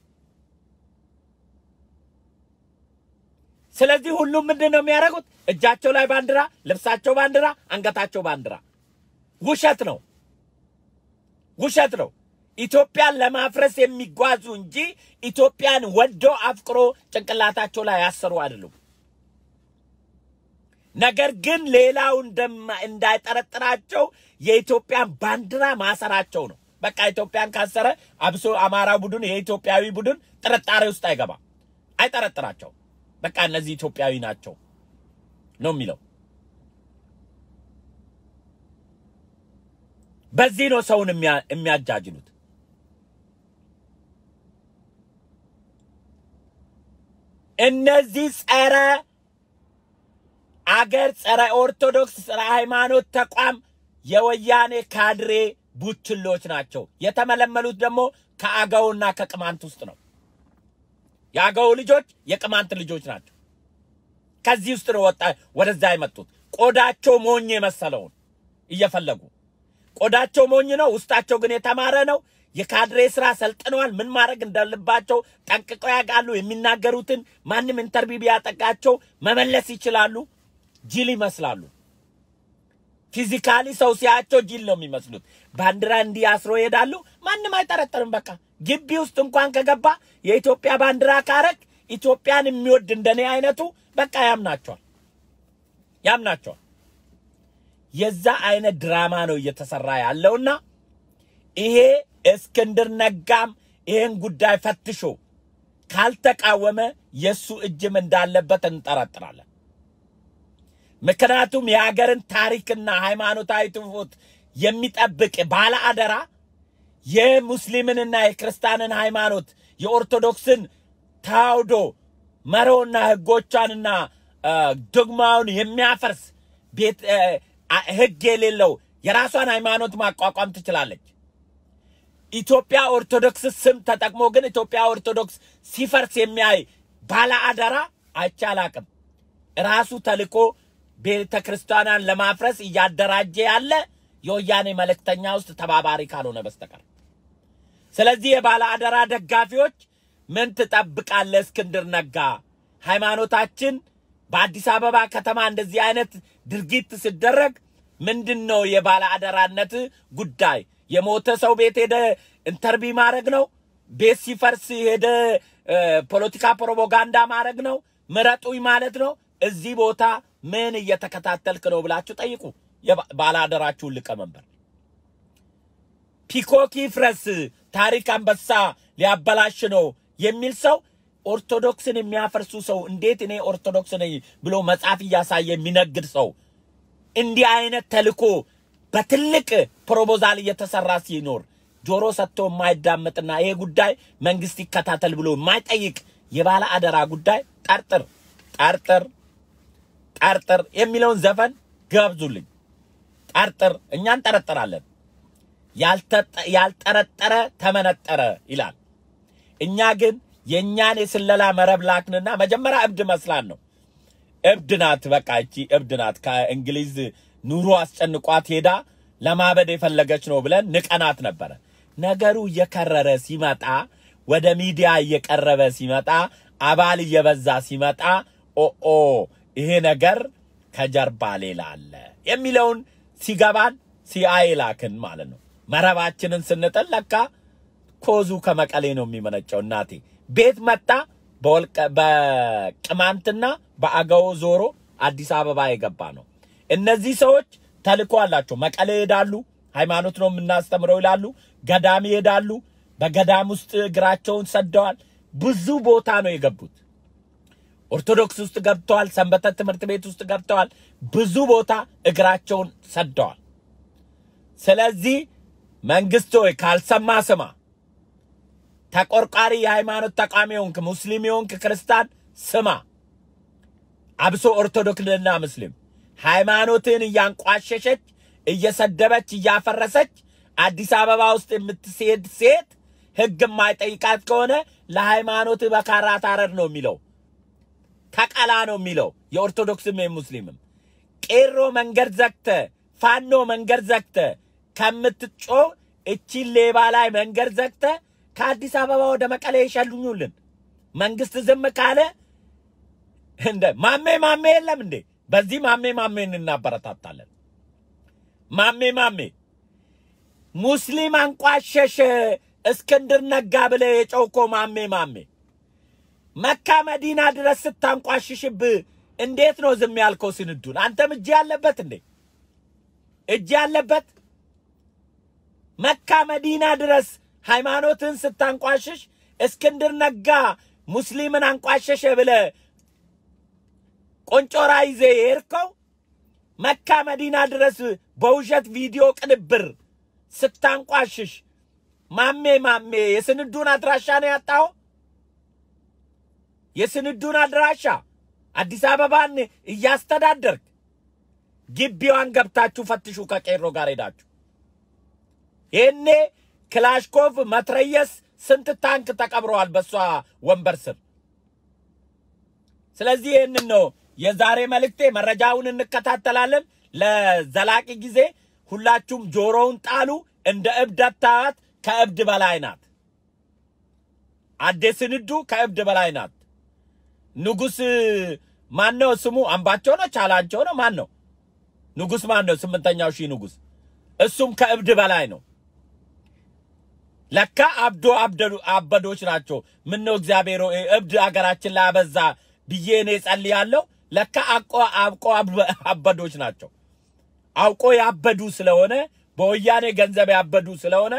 ስለዚህ ሁሉም ምንድን ነው የሚያደርጉት? እጃቸው ላይ ባንዲራ፣ ልብሳቸው ባንዲራ፣ አንገታቸው ባንዲራ። ውሸት ነው፣ ውሸት ነው። ኢትዮጵያን ለማፍረስ የሚጓዙ እንጂ ኢትዮጵያን ወዶ አፍቅሮ ጭንቅላታቸው ላይ ያሰሩ አይደሉም። ነገር ግን ሌላው እንዳይጠረጥራቸው የኢትዮጵያን ባንዲራ ማሰራቸው ነው። በቃ ኢትዮጵያን ካሰረ አብሶ አማራ ቡድን የኢትዮጵያዊ ቡድን ጥርጣሬ ውስጥ አይገባ አይጠረጥራቸው በቃ እነዚህ ኢትዮጵያዊ ናቸው ነው የሚለው። በዚህ ነው ሰውን የሚያጃጅሉት። እነዚህ ጸረ አገር፣ ጸረ ኦርቶዶክስ፣ ጸረ ሃይማኖት ተቋም የወያኔ ካድሬ ቡችሎች ናቸው። የተመለመሉት ደግሞ ከአገውና ከቅማንት ውስጥ ነው። የአገው ልጆች የቅማንት ልጆች ናቸው። ከዚህ ውስጥ ነው ወጣ ወደዛ የመጡት ቆዳቸው ሞኝ የመሰለውን እየፈለጉ ቆዳቸው ሞኝ ነው፣ ውስጣቸው ግን የተማረ ነው። የካድሬ ስራ ሰልጥነዋል። ምን ማድረግ እንዳለባቸው ጠንቅቀው ያውቃሉ። የሚናገሩትን ማንም ኢንተርቪው ቢያጠቃቸው መመለስ ይችላሉ። ጅል ይመስላሉ። ፊዚካሊ ሰው ሲያቸው ጅል ነው የሚመስሉት። ባንዲራ እንዲህ አስሮ ይሄዳሉ። ማንም አይጠረጠርም። በቃ ግቢ ውስጥ እንኳን ከገባ የኢትዮጵያ ባንዲራ ካረግ ኢትዮጵያን የሚወድ እንደኔ አይነቱ በቃ ያምናቸዋል ያምናቸዋል። የዛ አይነት ድራማ ነው እየተሰራ ያለውና ይሄ እስክንድር ነጋም ይሄን ጉዳይ ፈትሾ ካልተቃወመ የእሱ እጅም እንዳለበት እንጠረጥራለን። ምክንያቱም የሀገርን ታሪክና ሃይማኖታዊ ትውፊት የሚጠብቅ ባለ አደራ የሙስሊምንና የክርስቲያንን ሃይማኖት የኦርቶዶክስን ተዋህዶ መርሆና ህጎቿንና ዶግማውን የሚያፈርስ ህግ የሌለው የራሷን ሃይማኖት ማቋቋም ትችላለች። ኢትዮጵያ ኦርቶዶክስ ስም ተጠቅሞ ግን ኢትዮጵያ ኦርቶዶክስ ሲፈርስ የሚያይ ባለ አደራ አይቻላቅም። ራሱ ተልኮ ቤተ ክርስቲያኗን ለማፍረስ እያደራጀ ያለ የወያኔ መልእክተኛ ውስጥ ተባባሪ ካልሆነ በስተቀር። ስለዚህ የባለ አደራ ደጋፊዎች ምን ትጠብቃለህ? እስክንድር ነጋ ሃይማኖታችን በአዲስ አበባ ከተማ እንደዚህ አይነት ድርጊት ሲደረግ ምንድን ነው የባለ አደራነት ጉዳይ? የሞተ ሰው ቤት ሄደ ኢንተርቪ ማድረግ ነው? ቤት ሲፈርስ ሄደ ፖለቲካ ፕሮፓጋንዳ ማድረግ ነው? ምረጡኝ ማለት ነው? እዚህ ቦታ ምን እየተከታተልክ ነው ብላችሁ ጠይቁ። ባላደራችሁን ሊቀመንበር ፒኮክ ይፍረስ፣ ታሪክ አንበሳ ሊያበላሽ ነው የሚል ሰው ኦርቶዶክስን የሚያፈርሱ ሰው እንዴት እኔ ኦርቶዶክስ ነኝ ብሎ መጽሐፍ እያሳየ የሚነግድ ሰው እንዲህ አይነት ተልኮ በትልቅ ፕሮፖዛል እየተሰራ ሲኖር ጆሮ ሰጥቶ የማይዳመጥና ይሄ ጉዳይ መንግስት ይከታተል ብሎ የማይጠይቅ የባለ አደራ ጉዳይ ጠርጥር ጠርጥር ጠርጥር የሚለውን ዘፈን ገብዙልኝ ጠርጥር፣ እኛ እንጠረጠራለን። ያልጠረጠረ ተመነጠረ ይላል። እኛ ግን የእኛን የስለላ መረብ ላክንና መጀመሪያ እብድ መስላን ነው። እብድ ናት፣ በቃ እቺ እብድ ናት። ከእንግሊዝ ኑሮ አስጨንቋት ሄዳ ለማበድ የፈለገች ነው ብለን ንቀናት ነበረ። ነገሩ እየከረረ ሲመጣ፣ ወደ ሚዲያ እየቀረበ ሲመጣ፣ አባል እየበዛ ሲመጣ ኦ። ይሄ ነገር ከጀርባ ሌላ አለ የሚለውን ሲገባን ሲአይ ላክን ማለት ነው። መረባችንን ስንጥል ለካ ኮዙ ከመቀሌ ነው የሚመነጨው። እናቴ ቤት መጣ በቅማንትና በአገው ዞሮ አዲስ አበባ የገባ ነው። እነዚህ ሰዎች ተልኮ አላቸው። መቀሌ ይሄዳሉ፣ ሃይማኖት ነው የምናስተምረው ይላሉ። ገዳም ይሄዳሉ። በገዳም ውስጥ እግራቸውን ሰደዋል። ብዙ ቦታ ነው የገቡት። ኦርቶዶክስ ውስጥ ገብተዋል። ሰንበተ ትምህርት ቤት ውስጥ ገብተዋል። ብዙ ቦታ እግራቸውን ሰደዋል። ስለዚህ መንግስት ሆይ ካልሰማ ስማ። ተቆርቋሪ የሃይማኖት ተቋሚ ሆንክ፣ ሙስሊም ሆንክ፣ ክርስታን ስማ። አብሶ ኦርቶዶክስና ሙስሊም ሃይማኖትን እያንቋሸሸች እየሰደበች እያፈረሰች አዲስ አበባ ውስጥ የምትሄድ ሴት ህግ የማይጠይቃት ከሆነ ለሃይማኖት በካራ ታረድ ነው የሚለው ተቀላ ነው የሚለው የኦርቶዶክስም የሙስሊምም። ቄሮ መንገድ ዘግተ ፋኖ መንገድ ዘግተ ከምትጮ እቺ ሌባ ላይ መንገድ ዘግተ ከአዲስ አበባ ወደ መቀለ ይሸልኙልን። መንግስት ዝም ካለ እንደ ማሜ ማሜ የለም እንዴ? በዚህ ማሜ ማሜ እናበረታታለን። ማሜ ማሜ ሙስሊም አንቋሸሸ እስክንድር ነጋ ብለ የጨውኮ ማሜ ማሜ መካ መዲና ድረስ ስታንቋሽሽብ እንዴት ነው ዝም ያልከው ስንዱን? አንተም እጅ ያለበት እንዴ? እጅ ያለበት መካ መዲና ድረስ ሃይማኖትን ስታንቋሽሽ እስክንድር ነጋ ሙስሊምን አንቋሸሸ ብለ ቆንጮራ ይዜ የሄድከው መካ መዲና ድረስ በውሸት ቪዲዮ ቅንብር ስታንቋሽሽ ማሜ ማሜ የስንዱን አድራሻ ነው ያጣኸው። የስንዱን አድራሻ አዲስ አበባን እያስተዳደርክ ግቢዋን ገብታችሁ ፈትሹ። ከቄሮ ጋር ሄዳችሁ ይህኔ ክላሽኮቭ መትረየስ ስንት ታንክ ተቀብረዋል በእሷ ወንበር ስር። ስለዚህ ይህንን ነው የዛሬ መልእክቴ። መረጃውን እንከታተላለን ለዘላቂ ጊዜ። ሁላችሁም ጆሮውን ጣሉ። እንደ እብድ ከእብድ በላይ ናት። አዴ ስንዱ ከእብድ በላይ ናት። ንጉስ ማን ነው ስሙ? አምባቸው ነው? ቻላቸው ነው? ማን ነው ንጉስ? ማን ነው ስምንተኛው ሺህ ንጉስ? እሱም ከእብድ በላይ ነው። ለካ አብዶ አበዶች ናቸው። ምን ነው እግዚአብሔር ሆይ እብድ አገራችን ላይ አበዛ ብዬ እኔ ጸልያለሁ። ለካ አቆ አብቆ አበዶች ናቸው። አውቆ ያበዱ ስለሆነ በወያኔ ገንዘብ ያበዱ ስለሆነ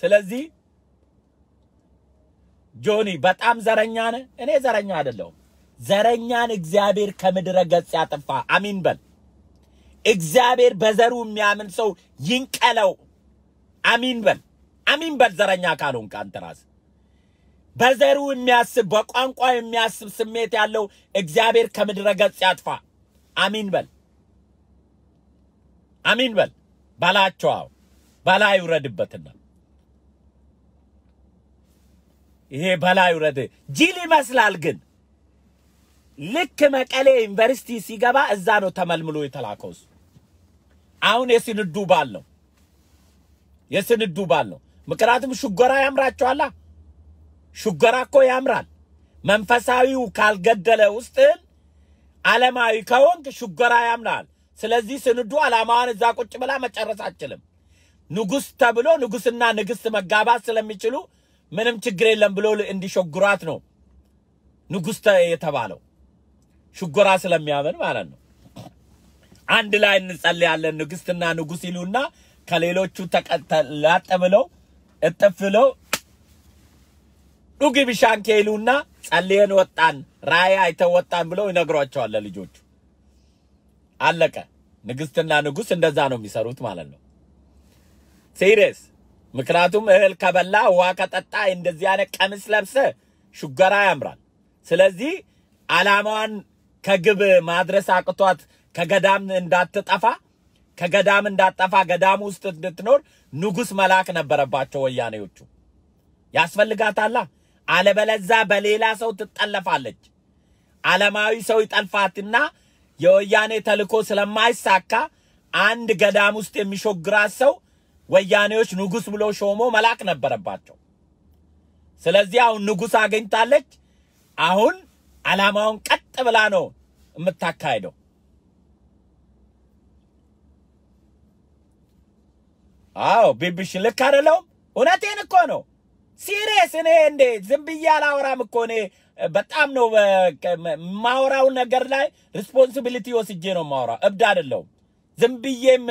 ስለዚህ ጆኒ በጣም ዘረኛ ነህ። እኔ ዘረኛ አይደለሁም። ዘረኛን እግዚአብሔር ከምድረ ገጽ ያጥፋ። አሚን በል። እግዚአብሔር በዘሩ የሚያምን ሰው ይንቀለው። አሚን በል። አሚን በል። ዘረኛ ካልሆንክ አንተ ራስህ በዘሩ የሚያስብ በቋንቋ የሚያስብ ስሜት ያለው እግዚአብሔር ከምድረ ገጽ ያጥፋ። አሚን በል። አሚን በል በላቸው። በላ ይውረድበትና ይሄ በላይ ውረድ ጅል ይመስላል። ግን ልክ መቀሌ ዩኒቨርሲቲ ሲገባ እዛ ነው ተመልምሎ የተላከው። አሁን የስንዱ ባል ነው፣ የስንዱ ባል ነው። ምክንያቱም ሽጎራ ያምራቸዋላ። ሽጎራ እኮ ያምራል። መንፈሳዊው ካልገደለ ውስጥን ዓለማዊ ከሆንክ ሽጎራ ያምራል። ስለዚህ ስንዱ ዓላማዋን እዛ ቁጭ ብላ መጨረስ አችልም። ንጉሥ ተብሎ ንጉሥና ንግሥት መጋባት ስለሚችሉ ምንም ችግር የለም ብሎ እንዲሸጉራት ነው ንጉሥ የተባለው ሽጎራ ስለሚያምን ማለት ነው። አንድ ላይ እንጸልያለን ንግስትና ንጉስ ይሉና ከሌሎቹ ላጥ ብለው እጥፍ ዱግ ቢሻንኬ ይሉና ጸልየን ወጣን ራእይ አይተን ወጣን ብለው ይነግሯቸዋል ልጆቹ። አለቀ። ንግስትና ንጉስ እንደዛ ነው የሚሰሩት ማለት ነው። ሲሪየስ ምክንያቱም እህል ከበላ ውሃ ከጠጣ እንደዚህ አይነት ቀሚስ ለብሰ ሹገራ ያምራል። ስለዚህ አላማዋን ከግብ ማድረስ አቅቷት ከገዳም እንዳትጠፋ ከገዳም እንዳትጠፋ ገዳም ውስጥ እንድትኖር ንጉሥ መላክ ነበረባቸው ወያኔዎቹ። ያስፈልጋታላ። አለበለዛ በሌላ ሰው ትጠለፋለች። ዓለማዊ ሰው ይጠልፋትና የወያኔ ተልኮ ስለማይሳካ አንድ ገዳም ውስጥ የሚሾግራት ሰው ወያኔዎች ንጉስ ብሎ ሾሞ መላክ ነበረባቸው። ስለዚህ አሁን ንጉስ አገኝታለች። አሁን አላማውን ቀጥ ብላ ነው የምታካሄደው። አዎ ቢብሽ ልክ አይደለውም። እውነቴን እኮ ነው። ሲሪየስ እኔ እንዴ ዝም ብዬ አላወራም እኮ እኔ በጣም ነው ማወራው ነገር ላይ ሪስፖንሲቢሊቲ ወስጄ ነው ማወራው። እብድ አይደለውም። ዝም ብዬም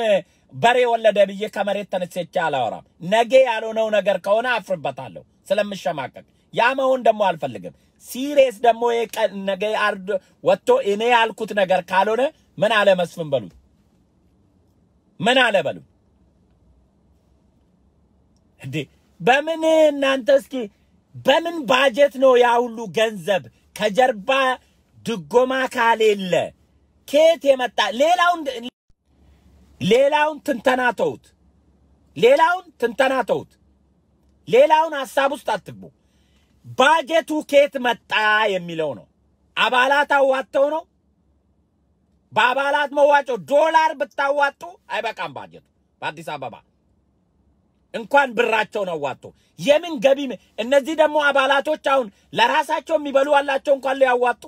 በሬ ወለደ ብዬ ከመሬት ተነስቼ አላወራም። ነገ ያልሆነው ነገር ከሆነ አፍርበታለሁ ስለምሸማቀቅ። ያ መሆን ደግሞ አልፈልግም። ሲሪየስ ደግሞ ነገ አርድ ወጥቶ እኔ ያልኩት ነገር ካልሆነ ምን አለ መስፍን በሉት፣ ምን አለ በሉ እንዴ! በምን እናንተ እስኪ በምን ባጀት ነው ያ ሁሉ ገንዘብ ከጀርባ ድጎማ ካሌለ ከየት የመጣ ሌላውን ሌላውን ትንተና ተውት። ሌላውን ትንተና ተውት። ሌላውን ሀሳብ ውስጥ አትግቡ። ባጀቱ ኬት መጣ የሚለው ነው። አባላት አዋጥተው ነው። በአባላት መዋጮ ዶላር ብታዋጡ አይበቃም ባጀቱ በአዲስ አበባ እንኳን ብራቸውን አዋጡ። የምን ገቢ እነዚህ ደግሞ አባላቶች አሁን ለራሳቸው የሚበሉ አላቸው እንኳን ሊያዋጡ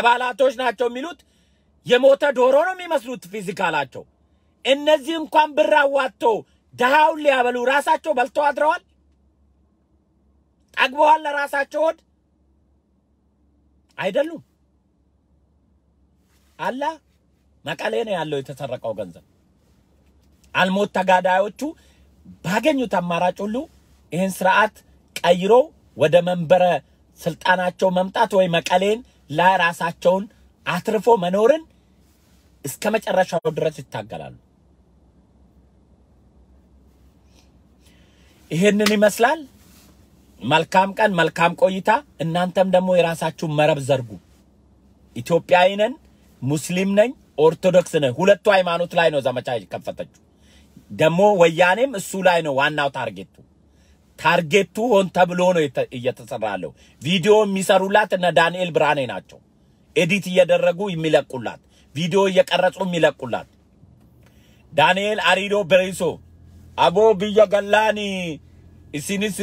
አባላቶች ናቸው የሚሉት የሞተ ዶሮ ነው የሚመስሉት ፊዚካላቸው። እነዚህ እንኳን ብር አዋጥተው ድሃውን ሊያበሉ ራሳቸው በልተው አድረዋል፣ ጠግበዋል። ለራሳቸው ወድ አይደሉም። አለ መቀሌ ነው ያለው የተሰረቀው ገንዘብ። አልሞት ተጋዳዮቹ ባገኙት አማራጭ ሁሉ ይህን ስርዓት ቀይሮ ወደ መንበረ ስልጣናቸው መምጣት ወይ መቀሌን ላይ ራሳቸውን አትርፎ መኖርን እስከ መጨረሻው ድረስ ይታገላሉ። ይሄንን ይመስላል። መልካም ቀን፣ መልካም ቆይታ። እናንተም ደግሞ የራሳችሁን መረብ ዘርጉ። ኢትዮጵያዊ ነን፣ ሙስሊም ነኝ፣ ኦርቶዶክስ ነኝ። ሁለቱ ሃይማኖት ላይ ነው ዘመቻ የከፈተችው። ደግሞ ወያኔም እሱ ላይ ነው ዋናው ታርጌቱ። ታርጌቱ ሆን ተብሎ ነው እየተሰራለው ቪዲዮ የሚሰሩላት እነ ዳንኤል ብርሃኔ ናቸው ኤዲት እየደረጉ የሚለቁላት። ቪዲዮ እየቀረጹም ይለቁላት። ዳንኤል አሪዶ ብሬሶ አቦ ብያ ገላኒ እሲኒስ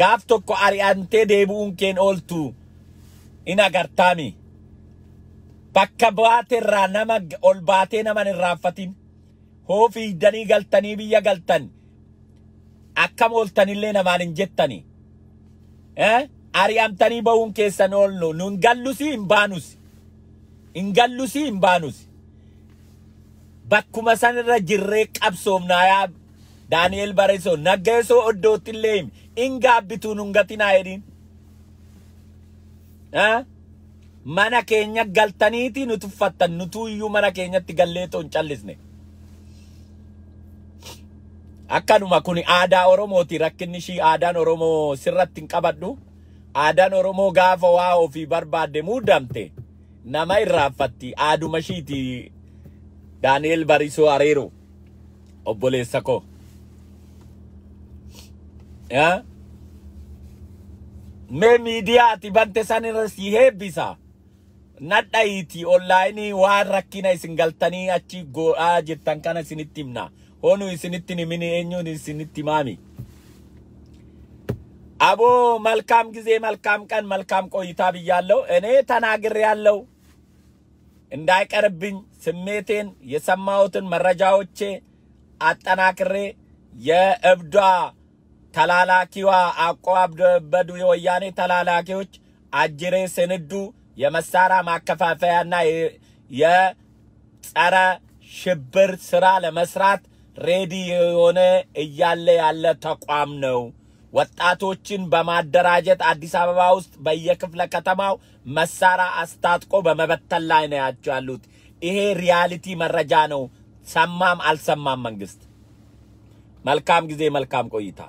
ጋፍ ቶኮ አሪአንቴ ዴቡን ኬን ኦልቱ ኢናገርታሚ በከ ነመ ኦልባቴ ነመን ራፈቲን ሆፊ ደኒ ገልተኒ ብየ ገልተን አከም ኦልተኒሌ ነማን እንጀተኒ አሪአምተኒ በውን ኬሰን ኦልኑ ኑን ገሉሲ hin gallusi hin baanusi. Bakkuma sanirra jirree qabsoomnaa yaa Daani'eel Bareesoo naggeessoo oddootti illee hin gaabbituun hin gatinaa Mana keenya galtaniiti nuti uffattan nutu iyyuu mana keenyatti galleetoo callisne. Akkanuma kun aadaa Oromooti rakkini ishii aadaan Oromoo sirratti hin qabadhu. Aadaan Oromoo gaafa waa ofii barbaadde muudamte. nama irraanfatti aaduma ishiiti Daniel barisoo obole obboleessa ya mee media ati bante sanirra si heebbisa nadha'iiti onlaayinii waan rakkina isin galtanii achi godhaa jettan kana isinitti himna honuu isinitti himini eenyuun isinitti አቦ መልካም ጊዜ፣ መልካም ቀን፣ መልካም ቆይታ ብያለው። እኔ ተናግሬ ያለው እንዳይቀርብኝ ስሜቴን የሰማሁትን መረጃዎቼ አጠናክሬ የእብዷ ተላላኪዋ አቆ የወያኔ ተላላኪዎች አጅሬ ስንዱ የመሳሪያ ማከፋፈያና የጸረ ሽብር ስራ ለመስራት ሬዲ የሆነ እያለ ያለ ተቋም ነው። ወጣቶችን በማደራጀት አዲስ አበባ ውስጥ በየክፍለ ከተማው መሳሪያ አስታጥቆ በመበተን ላይ ነው ያሉት። ይሄ ሪያሊቲ መረጃ ነው። ሰማም አልሰማም መንግስት። መልካም ጊዜ፣ መልካም ቆይታ።